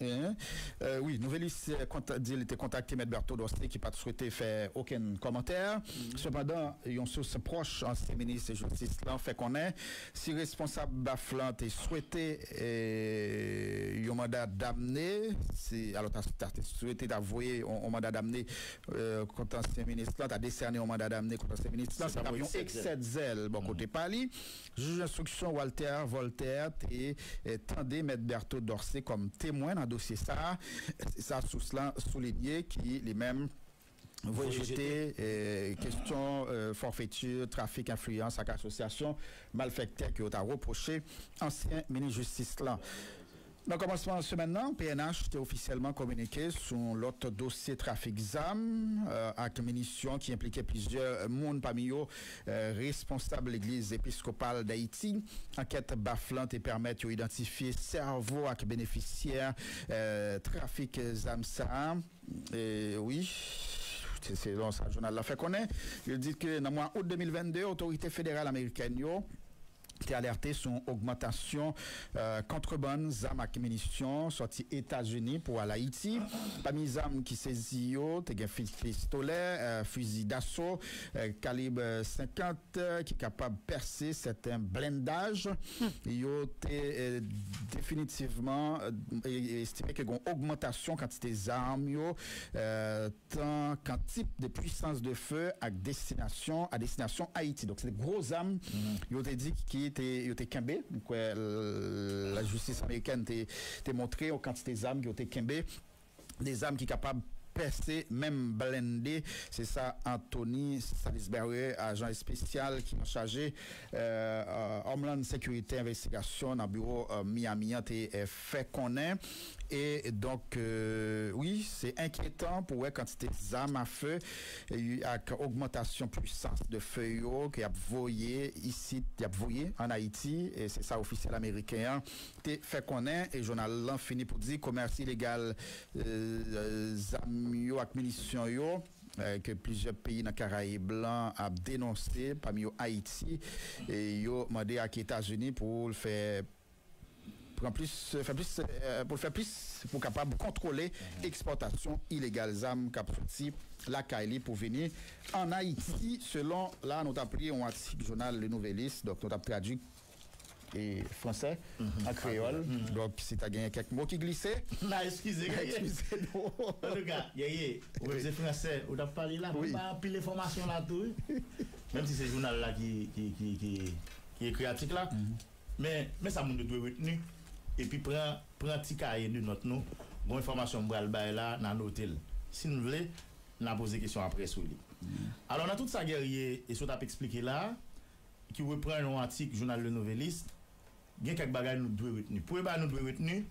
Speaker 2: Hein. Euh, oui, nouveliste euh, il était contacté M. Berthaud Dorset qui n'a pas souhaité faire aucun commentaire. Mhm. Cependant, une source proche, ancien ministre de justice, là, fait qu'on est. Si responsable Baflant est souhaité euh, un mandat d'amener, alors tu as, souhaité d'avouer un mandat d'amener euh, contre ancien ministre, là, tu décerné un mandat d'amener contre ancien ministre, c'est un excès de zèle. Bon, côté mhm. Pali, juge d'instruction Walter Voltaire et, et tendez M. Berthaud d'Orsay comme témoin dossier ça, ça sous cela souligné qui les mêmes vous jeter euh, question euh, forfaiture, trafic, influence, à association, malfaiteur que vous reproché ancien ministre de justice là. Dans le commencement de ce maintenant, PNH a officiellement communiqué sur l'autre dossier trafic ZAM, euh, avec munitions qui impliquait plusieurs mondes parmi eux, euh, responsables de l'Église épiscopale d'Haïti. Enquête bafflante et permettre d'identifier cerveau avec bénéficiaire euh, trafic ZAM Et oui, c'est dans journal l'a fait connaître. Il dit que dans mois août 2022, autorité fédérale américaine, te alerté sur augmentation euh, contrebande zam ak munitions sorti États-Unis pour aller Haïti parmi armes qui saisi y te fusil d'assaut euh, calibre 50 euh, qui capable percer certains blindages Il hmm. yo euh, définitivement estimé que une augmentation quantité d'armes tant type de puissance de feu à destination à destination Haïti donc c'est des gros armes hmm. yo dit qui la justice américaine t'a montré aux quantités d'armes qui été quimbées. Des armes qui sont capables percer, même blender. C'est ça, Anthony Salisbury, agent spécial qui m'a chargé euh, euh, Homeland Security Investigation dans le bureau euh, Miami, a fait connaître. Et donc, euh, oui, c'est inquiétant pour la quantité d'armes à feu, avec augmentation puissance de feu qui a voyé ici, qui a voyé en Haïti, et c'est ça officiel américain, t'es fait est, et journal l'an fini pour dire commerce illégal, euh, armes munitions euh, que plusieurs pays dans Caraïbes blanc a dénoncé, parmi Haïti, et yo demandé à États-Unis pour le faire plus, euh, plus, euh, pour faire plus, pour capable contrôler mhm. l'exportation illégale ZAM cap la Kaili pour venir en Haïti, selon, là, nous avons pris un article journal Le Nouvelliste, donc nous avons traduit et français mhm. en créole. Mhm. Donc, si tu as gagné quelques mots qui glissaient. Non, excusez moi excusez
Speaker 3: en tout cas, a
Speaker 2: vous le français, vous avez parlé là, oui. pas
Speaker 3: pile les formations là tout. Même si c'est le journal là qui, qui, qui, qui, est créatif là. mais, mais ça doit retenir et puis prend prend petit cahier de notre nom. bonne information le bail là dans l'hôtel si nous voulez n'a posé question après sur lui mm. alors dans toute sa guerrier et ce t'a expliqué là qui reprend un article journal le Noveliste. il y a quelques bagages nous devons retenir pour nous devons retenir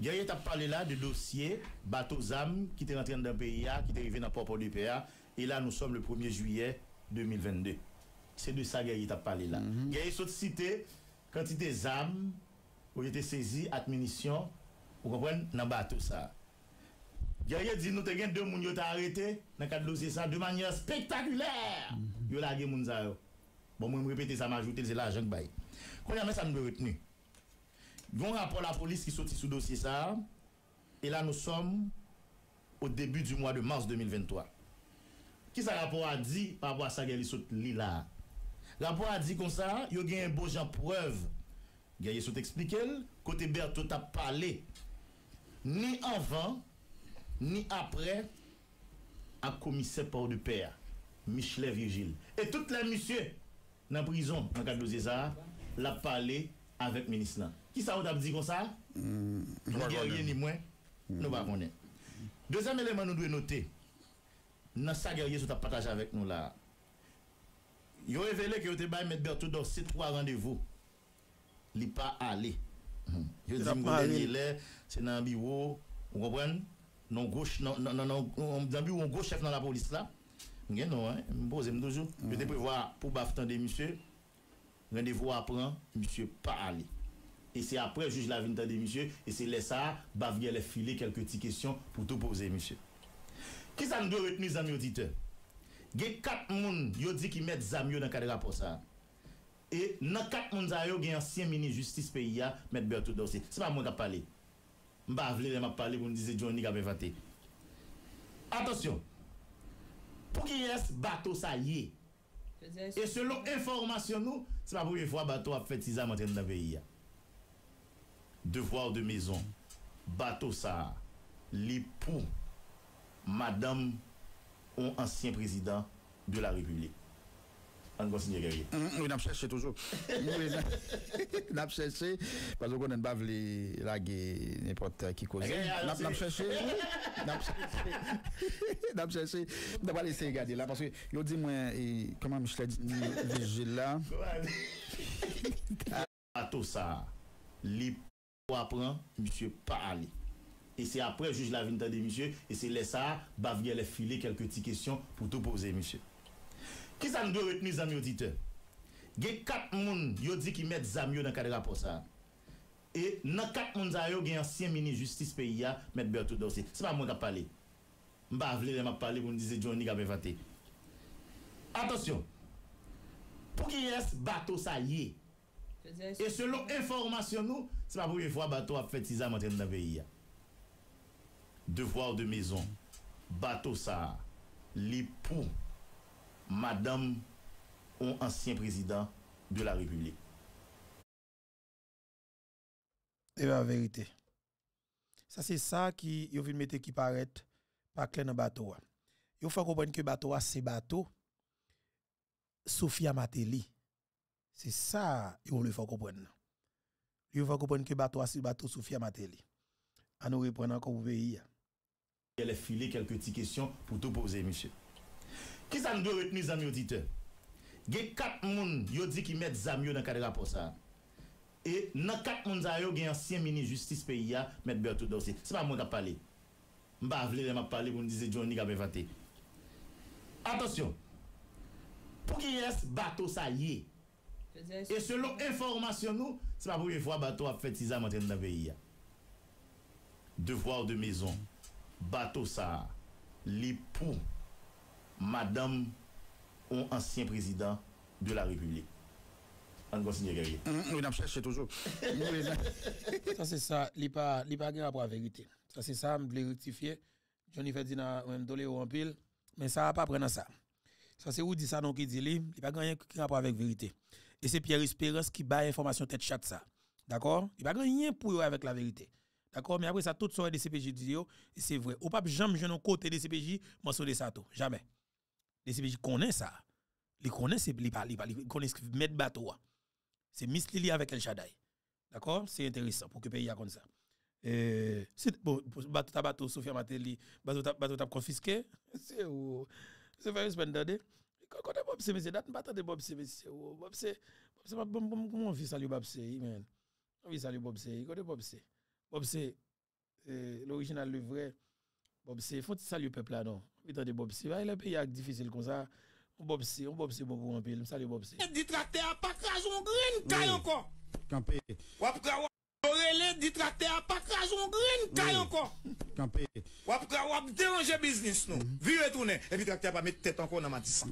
Speaker 3: Guerrier t'a parlé là de dossier bateau ZAM qui était rentré dans le pays, qui était arrivé dans port du PA. Et là, nous sommes le 1er juillet 2022. C'est de ça Guerrier t'a parlé là. Mm -hmm. Guerrier saute cité quantité ZAM ou était saisi admission vous comprenez dans bateau ça a dit nous avons deux moun yo arrêté dans cadre dossier ça de manière spectaculaire. Mm-hmm. Yo lagé moun ça Bon moi répéter ça ajouté c'est l'argent que bail. Quand jamais ça me retenu. Bon rapport la police qui sorti sous dossier ça et là nous sommes au début du mois de mars 2023. Qui ça rapport a dit par rapport à ça qu'elle saute là. Rapport a dit comme ça, yo gagne un beau gens preuve Gerye hmm. hmm. sou te eksplike el, kote Berthoud a pale ni avan ni apre a komise por de per, Michelev Yejil. E tout la misye nan prizon, akadou Zezard, la pale avet menis lan. Ki sa wot ap di kon sa? Ne gerye ni mwen, nou ba konen. Dezeme eleman nou dwe note, nan sa gerye sou ta pataje avet nou la, yo evelè ki wote bay met Berthoud do se 3 randevou. n'est pas allé mhm. Je dis que c'est dans un bureau, vous comprenez Non gauche, non, non, non, dans bureau, on gauche chef dans la police là. Non, hein, je pose toujours. Je vais mhm. prévoir pour baftan des monsieur, rendez-vous après, monsieur pas allé. Et c'est après juge la vie des monsieur, et c'est laissé ça, bavier les filer quelques petites questions pour tout poser, monsieur. Qui ça nous doit retenir, amis auditeurs? Il y a quatre personnes qui qu'ils mettent Zamio dans le cadre rapport ça. E nan kat moun zayou gen yon siyen mini-justis pe iya, met beyo tout dosi. Se pa moun ap pale. Mba vle dem ap pale pou mwen dise Johnny gabe vate. Atasyon. Pou ki yon es, bato sa ye. E selon informasyon nou, se pa pou yon fwa bato ap fetiza mwen ten dave iya. Devoi ou de mezon, bato sa li pou madame ou ansyen prezident de la republik. on va guerrier. Oui, hum, on cherché toujours.
Speaker 2: on a cherché parce qu'on ne pas la laguer n'importe qui cause. On a cherché. On a cherché. On va laisser regarder là parce que il dit moi comment l'ai dit là.
Speaker 3: À tout ça, li apprend monsieur pas aller. Et c'est après juge la vingtaine de monsieur et c'est là, ça bavier les filer quelques petites questions pour tout poser monsieur. Kisa nou dwe wetni zamyou dite? Gen kat moun yodi ki met zamyou nan kadega pou sa. E nan kat moun zayou gen yon siyemini justice pe iya, met beyo tout dosi. Se pa moun ap pale. Mba vle lèm ap pale pou mwen dise jouni gabe vate. Atosyon, pou ki yon batou sa ye, e selon informasyon nou, se pa pou yon fwa batou ap fet si zamyou ten nan ve iya. Devoar de mezon, batou sa, li pou, madame on ancien président de la République.
Speaker 1: Et la vérité. Ça, c'est ça qui, m'a mettre qui paraît pas clair dans le bateau. Il hein. faut comprendre que bateau, c'est bateau. Sophia Mateli. C'est ça, il le faut comprendre. Il faut comprendre que bateau, c'est bateau Sophia Mateli. À nous reprendre encore vous pays. Hein.
Speaker 3: Elle a filé quelques petites questions pour tout poser, monsieur. Kis an do yo etni zamyou dite? Ge kat moun yodi ki met zamyou nan kadega pou sa. E nan kat moun zayou gen yon siyemini justis pe iya, met beyo tout dosi. Se pa moun ap pale. Mba vle lèm ap pale pou mwen dise jouni gaben vate. Atasyon. Pou ki yos bato sa ye? E selon informasyon nou, se pa pou yon fwa bato ap fetizan mwen ten nan pe iya. Devoar de mezon. Bato sa. Li pou. Pou. madame un ancien président de la République. On continue guerrier. On a
Speaker 2: cherché toujours.
Speaker 1: ça c'est ça, il n'y a pas de rapport à la vérité. Ça c'est ça, je voulais rectifier. Johnny Ferdinand même doléo en pile, mais ça a pas prendre ça. Ça c'est où dit ça non qui dit il pas de rapport avec vérité. Et c'est Pierre Espérance qui bat l'information tête chat ça. D'accord Il n'y a pas rien pour avec la vérité. D'accord Mais après ça, tout soirée de CPJ, c'est vrai. Au pas jamais je n'ai côté DCPJ, moi, de ça tout. Jamais. Les CPJ connaissent ça. Ils connaissent, ils connaissent mettre bateau. C'est mis avec El Shaddai. D'accord C'est intéressant pour que pays a comme ça. bon, bateau bateau, bateau confisqué. C'est où C'est c'est pas Bob c'est pas Bob c'est où Bob c'est pas on vit Bob Bob Bob Bob eh, l'original, le vrai. Bob C'est faut le peuple là, non bobsi. Il y a le pays difficile comme ça. On bobsi, on Bob bon pour un pile. Salut Bob dit Ditracteur à pas
Speaker 4: craser on green caille encore.
Speaker 1: Campé. Wap Orele à pas craser on green caille encore.
Speaker 2: Campé.
Speaker 5: Wap wap déranger business nous. Mm-hmm. Vu retourner et puis tracteur pas mettre tête encore dans ma tisse.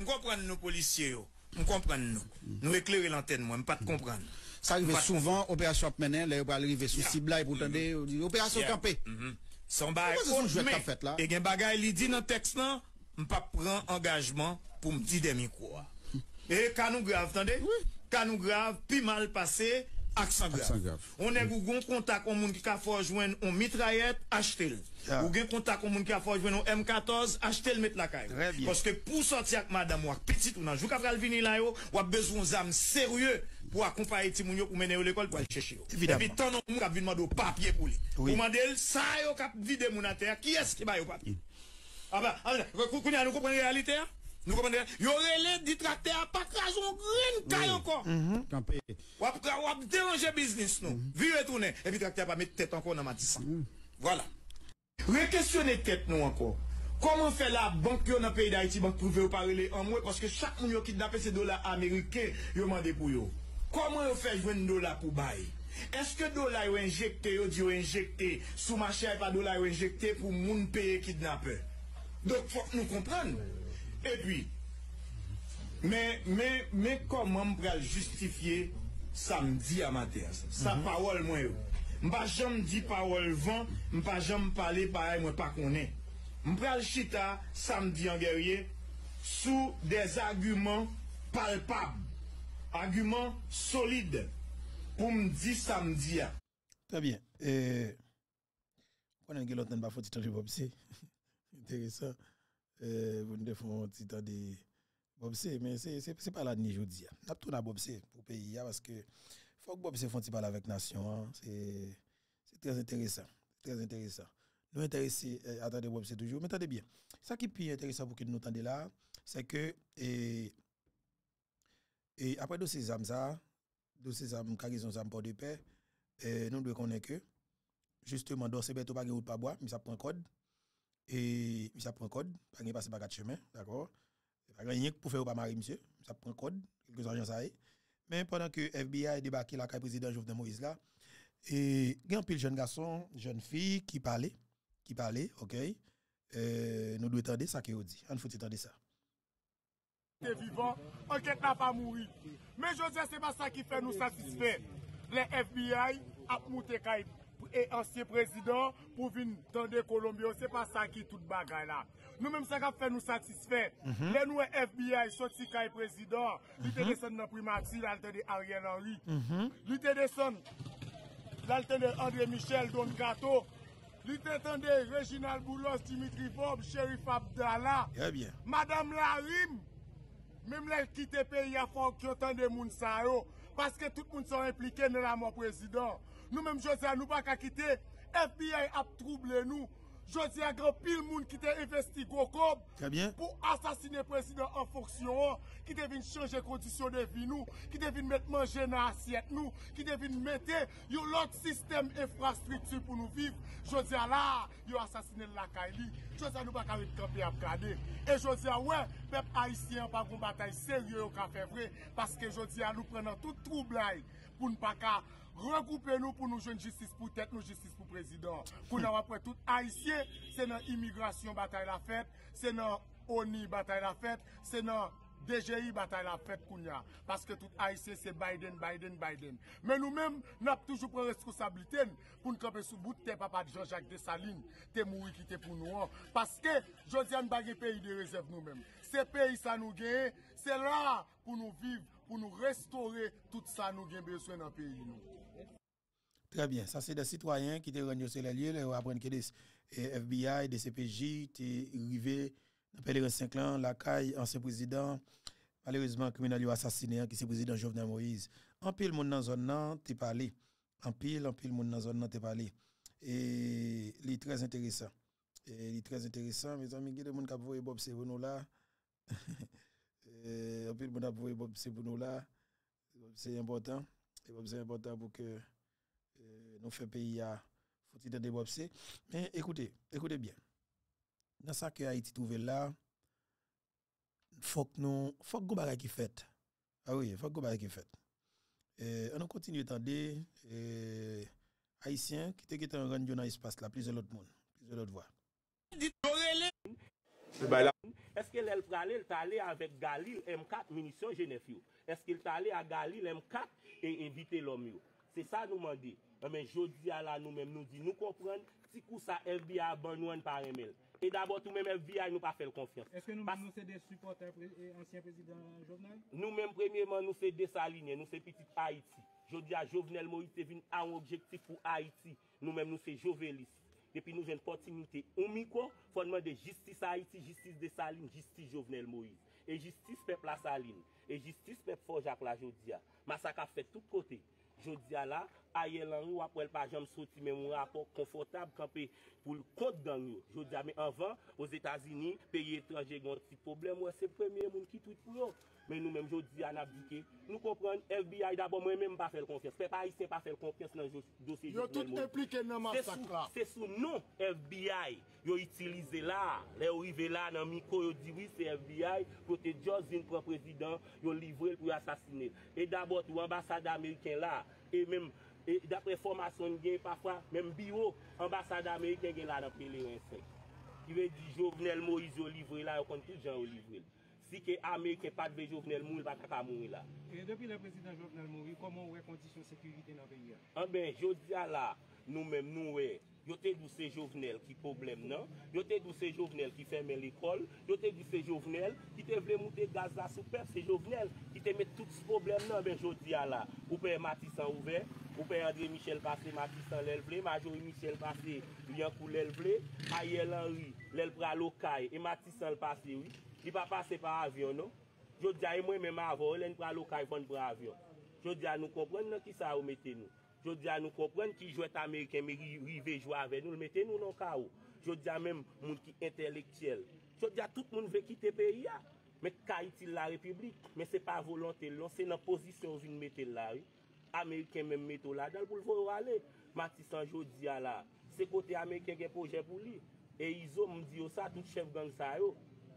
Speaker 5: On comprend nos policiers On comprend nous. Nous mm-hmm. éclairer l'antenne moi, ne pas te comprendre.
Speaker 2: Ça arrive souvent, opération on les arriver sous cible là et pour tendre opération campée.
Speaker 5: Mm-hmm. San baye otme, e
Speaker 2: gen bagay li
Speaker 5: di nan tekst nan, mpa pran angajman pou mdi demi kwa. Ah. Hmm. E kanou grav, tande? Kanou grav, pi mal pase, aksan grav. Onen gou hmm. goun kontak ou moun ki ka forjwen ou mitrayet, achte l. Ah. Ou gen kontak ou moun ki ka forjwen ou M14, achte l met lakay. Poske pou soti ak madam wak petit ou nanjou, kapral vini lan yo, wap bezoun zam serye. pour accompagner les gens pour mener à l'école pour aller chercher. Évidemment. Et puis, tant de gens qui demandé papier pour lui. Vous dit ça, qui a vidé mon terre. Qui est-ce qui va au papier Ah ben, vous comprenez la réalité nous hein? comprenons. Il y aurait les détracteurs, pas craser un green caille encore.
Speaker 2: Ou mm-hmm.
Speaker 5: à déranger business, non. Mm-hmm. Vieux retourner. Et puis, tracteur pas mettre tête encore dans ma distance. Mm-hmm. Voilà. Requestionner tête, nous encore. Comment fait la banque qui dans le pays d'Haïti, banque privée, ou parler en moins, parce que chaque monde qui kidnappé ces dollars américains, ils demandent pour eux. Koman yo fè jwen do la pou bayi? Eske do la yo injekte yo di yo injekte sou ma chè pa do la yo injekte pou moun pèye kidnapè? Dok fòk nou kompran? E pwi, mè koman mprèl justifiye sa mdi amatez? Sa pawol mwen yo. Mpa jom di pawol van, mpa jom pale pare mwen pa konè. Mprèl chita sa mdi an gerye sou des agumen palpab. argument solide
Speaker 1: pour me dire samedi. Hein. Très bien. Euh, on a un l'autre un pas fait de Bob C. Intéressant. Euh, vous ne font titan de Bob C, mais n'est pas là ni jeudi. Hein. N'a tout un Bob C pour pays hein, parce que faut que Bob C font parler avec nation, hein. c'est c'est très intéressant, très intéressant. Nous intéressés euh, attendez Bob C toujours, mais attendez bien. Ce qui est plus intéressant pour que nous entendions là, c'est que et et après de ces âmes ça, de ces âmes qui ont âmes pour de paix, eh, nous devons connaître que justement dans ces bêtes pas de pas boire, mais ça prend code et ça prend code, pas passer par quatre chemins, d'accord Pas rien pour faire pas marier monsieur, ça prend code, quelques agents ça Mais pendant que FBI débarqué la président Jovenel Moïse là, et un pile jeune garçon, jeune fille qui parlait, qui parlait, OK eh, nous devons attendre ça qu'il dit. On faut attendre ça.
Speaker 4: Mwen jose se pa sa ki fe nou satisfet Le FBI ap moute kay ansye prezident pou vin tande Kolombio Se pa sa ki tout bagay la Mwen mwen sa ka fe nou satisfet mhm. Le nou FBI soti kay prezident mhm. Li te desen nan primati lalte de Ariel Henry mhm. Li te desen lalte de André Michel Don Gato Li te desen de Reginald Boulos, Dimitri Vaub, Cherif Abdallah Madame Larime Mèm lè kite pe ya fò kyo tan de moun sarò, paske tout moun son implike nè la mò prezident. Nou mèm jose anou bak a kite, FBI ap trouble nou, Jodi a gran pil moun ki te investi gwo kob pou asasine prezident an fonksyon an, ki te vin chanje kondisyon de vi nou, ki te vin met manje nan asyet nou, ki te vin mette yon lot sistem infrastritu pou nou viv. Jodi a la, yon asasine lakay li, jodi a nou baka rip kampi ap gane. E jodi a wè, pep haisyen pa voun batay seryo yo ka fevre, paske jodi a nou prenen tout troublai pou nou baka Regoupe nou pou nou joun justice pou tèt, nou justice pou prezident Kou nou apre tout Aïsie, se nan immigration batay la fèt Se nan ONI batay la fèt, se nan DGI batay la fèt kou nya Paske tout Aïsie se Biden, Biden, Biden Men nou men, nap toujou prè reskousa bliten Poun krepe sou bout, te papa di Jean-Jacques Dessalines Te mouri ki te pou nou an Paske, Josiane bagye peyi de rezèv nou men Se peyi sa nou geye, se la pou nou vive Pou nou restore tout sa nou gen beswen nan peyi nou
Speaker 1: Très bien. Ça, c'est des citoyens qui étaient rendus sur les lieux, ils que des eh, FBI, des CPJ, étaient arrivé dans le la CAI, ancien président, malheureusement, criminel assassiné, hein, qui c'est président Jovenel Moïse. En pile, monde dans la zone, t'es parlé. En pile, en pile, monde dans la zone, t'es parlé. Et il est très intéressant. Et il est très intéressant. Mes amis, il y a des gens qui Bob Sebuno là. En pile, monde a Bob Sebuno là. C'est important. c'est important pour que nous fait pays à faut des débobser. Mais écoutez, écoutez bien. Dans ça que Haïti trouve là, faut que nous, faut que nous qui fait. Ah oui, faut que nous qui fait. Et eh, on continue d'attendre eh, Haïtiens qui étaient en grande dans l'espace là, de l'autre monde, de l'autre voix.
Speaker 6: Est-ce qu'elle est allée avec Galil M4 munitions Genève Est-ce qu'il est allé à Galil M4 et inviter l'homme C'est ça nous demandons. Mwen eh, men jodia la nou men nou di nou kompren, ti kousa FBI ban nou an paremel. E d'abot ou men men FBI nou pa fel konfians. Eske nou men nou se de supporter
Speaker 1: ansyen prezident Jovenel?
Speaker 6: Nou men premye man nou se de saline, nou se pitit Haiti. Jodia Jovenel Moïse te vin an objektif pou Haiti. Nou men nou se jovelis. Depi nou ven potimite oumiko fondman de justice Haiti, justice de saline, justice Jovenel Moïse. E justice pep la saline, e justice pep forja pou la jodia. Masaka fè tout kotey. Jou di ala, aye lan rou apwel pa jom soti men mwen apok konfortab kapè pou l kod dan yo. Jou di ala, men avan, ouz Etasini, peyi etranje gwan ti problem, wè se premye moun ki tout pou yo. Men nou menm jou di an abdike, nou kompran FBI daba mwen menm pa fel konfes. Pe pa yi se pa fel konfes nan jousi dosye. Yo tout deplike nan masak la. Se sou nou FBI. Yo itilize la, le yo rive la nan miko, yo diwi se FBI, pote Djozine pre-prezident, yo livre li pou yu asasine. E dabot, ou ambasade Ameriken la, e menm, e dapre formasyon gen, pafwa, menm biro, ambasade Ameriken gen la nan pele yon se. Ki ve di Jovenel Mori yo livre la, yo kon tout jan yo livre. Si ke Amerike pat be Jovenel Mori, batak pa Mori la. E depi le prezident Jovenel Mori, koman wey kondisyon sekurite nan vey ya? An ben, yo diya la, nou menm nou wey, Yo te dou se jovenel ki problem nan, yo te dou se jovenel ki fèmè l'ekol, yo te dou se jovenel ki te vle moutè gazda souper, se jovenel ki te mèt tout sou problem nan, ben yo diya la. Ou pe Matisan ouve, ou pe André Michel Passe, Matisan lèl vle, Majori Michel Passe, Yankou lèl vle, Ayel Henry lèl pralokay, e Matisan l'passe wè, di pa pase par avyon nan. Yo diya e mwen mèm avyon, lèl pralokay von prar avyon. Yo diya nou kompren nan ki sa ou mette nou. Jodi ya nou kompren ki jwet Ameriken me rive jwa ave nou l meten nou nan ka ou. Jodi ya menm moun ki entelektiyel. Jodi ya tout moun vekite periya. Me kaitil la republik. Me se pa volante l lonsen nan posisyon vi l meten la ou. Ameriken menm metou la dal pou l voro ale. Matisan Jodi ya la. Se kote Ameriken gen pojen pou li. E izo m diyo sa tout chef gang sa yo.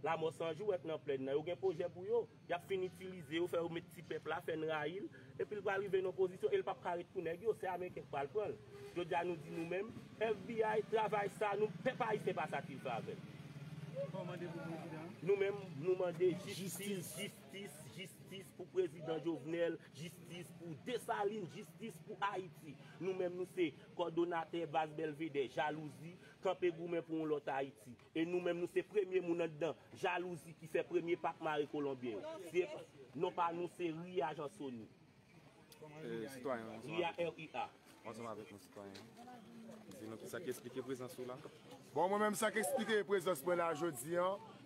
Speaker 6: La monsanjou wèk nan plèd nan, yo gen pojen pou yo. Ya finitilize yo, fè ou met ti pepla, fè n ra il. E pi lwa rive nan posisyon, el pa prarit pou neg yo, se a men ke pal kon. Yo djan nou di nou men, FBI, travay sa, nou pepa yi se basa ki fave. Kwa mande bou moun jidan? Nou men, nou mande jistis, jistis. pou prezident Jovenel, justice pou Desaline, justice pou Haiti. Nou mèm nou se kondonate Bas Belvedere, jalousi, kante goumen pou ou lote Haiti. E nou mèm nou se premye mounen d'dan, jalousi ki se premye Pak Marie Colombienne. Se non pa nou euh, se ria jasoni. E, citoyen, ria RIA. On se mè avèk nou citoyen. Dizè nou ki sa ki esplike prezant sou la.
Speaker 4: Bon, mèm sa ki esplike prezant sou la jasoni.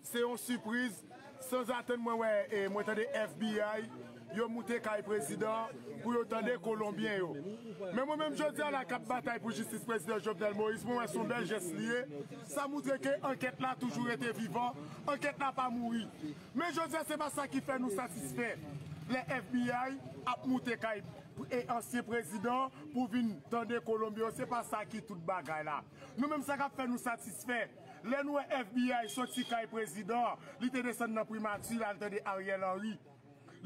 Speaker 4: Se yon surprise, sans attendre moi ouais et eh, moi tande FBI yo monter le président pour yo tande colombien yo mais moi même je dis à la cap bataille pour justice président Jovenel Moïse moi son bel geste lié ça montre que enquête là toujours été vivant enquête n'a pas mouru. mais je dis c'est pas ça qui fait nous satisfaire les FBI a monter caï et ancien président pour venir tendre colombien c'est pas ça qui toute bagaille là nous même ça qui fait nous satisfaire Lenwe FBI sot si kay e prezidor Li te deson nan primati lalte de Ariel Henry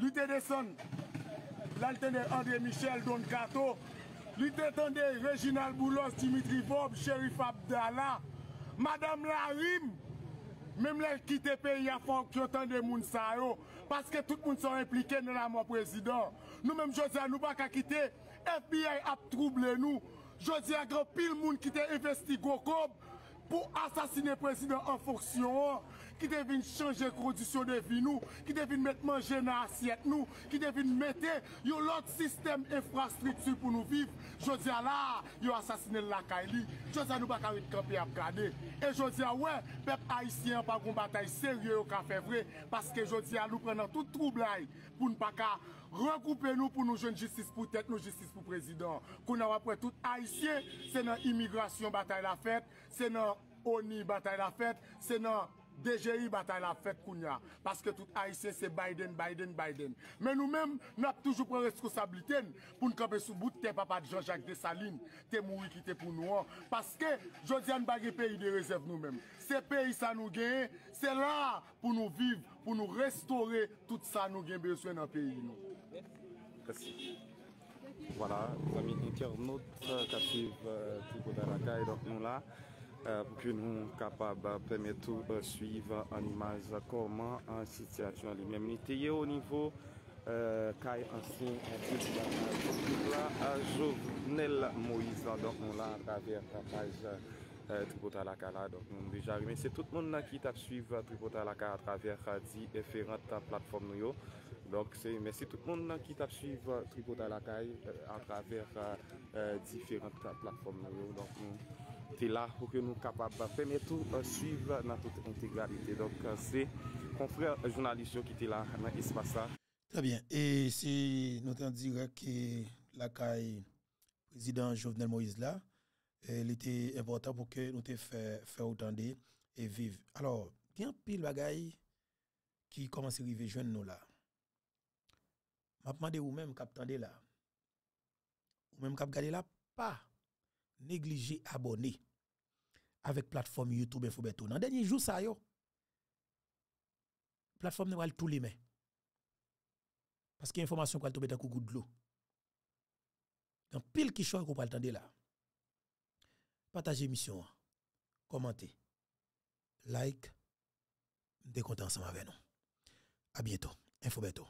Speaker 4: Li te deson lalte de André Michel Don Cato Li te tende Reginald Boulos, Dimitri Vaub, Cherif Abdallah Madame Larim Mem lel kite pe ya fok kyo tende moun sa yo Paske tout moun son implike nela moun prezidor Nou menm jodi anou baka kite FBI ap trouble nou Jodi agro pil moun kite investi Gokob pour assassiner le président en fonction Ki devin chanje krodisyon de vi nou Ki devin met manje nan asyet nou Ki devin mette yon lot Sistem infrastritu pou nou viv Jodi a la, yon asasine lakay li Jodi a nou baka wite kampi ap gane E jodi a we, pep haisyen Pa kon batay serye ou ka fevre Paske jodi a nou prenen tout troublai Poun baka Regoupe nou pou nou jen justice pou tet Nou justice pou prezident Koun apwe tout haisyen, se nan imigrasyon batay la fet Se nan oni batay la fet Se nan DGI bataille la fête Kounia. Parce que tout Haïtien, c'est Biden, Biden, Biden. Mais nous-mêmes, nous avons toujours pris responsabilité pour nous camper sous bout de papa de Jean-Jacques Dessalines, t'es mouru qui t'es pour nous. Hein. Parce que, je dis, nous pays de réserve nous-mêmes. C'est pays ça nous gagne, c'est là pour nous vivre, pour nous restaurer tout ça nous avons besoin dans le pays. Nous.
Speaker 5: Merci. Voilà, les amis internautes euh, qui suivent tout le monde donc nous là. pou euh, pou nou kapab premè tou euh, suyv an imaj koman an sityasyon li. Meni teye ou nivou euh, kay ansin pou pou la jounel Moïse. Donk moun la an traver kaj Tripotalaka la. Donk moun bi jari. Mè se tout moun nan ki tap suyv Tripotalaka a traver di eferant platform nou yo. Donk se, mè se tout moun nan ki tap suyv Tripotalaka a traver di eferant platform nou yo. Donk moun. t'es là pour que nous capables de permettre tout euh, suivre dans toute intégralité. Donc, euh, c'est confrère journaliste qui était là dans l'espace.
Speaker 1: Très bien. Et si nous en direct que la caille président Jovenel Moïse là, il était important pour que nous te faire autant et vivre. Alors, il y a un pile bagaille qui commence à arriver jeune nous là. Je demande vous même cap là. Ou même cap là pas négliger abonner avec plateforme YouTube InfoBeto. Dans Dans dernier jour ça yo. Plateforme ne va tout les mains. Parce que information va tomber dans coup de l'eau. Dans pile qui choisit, qu'on va de là. Partagez l'émission. commentez, like, décontez ensemble avec nous. À bientôt. InfoBeto.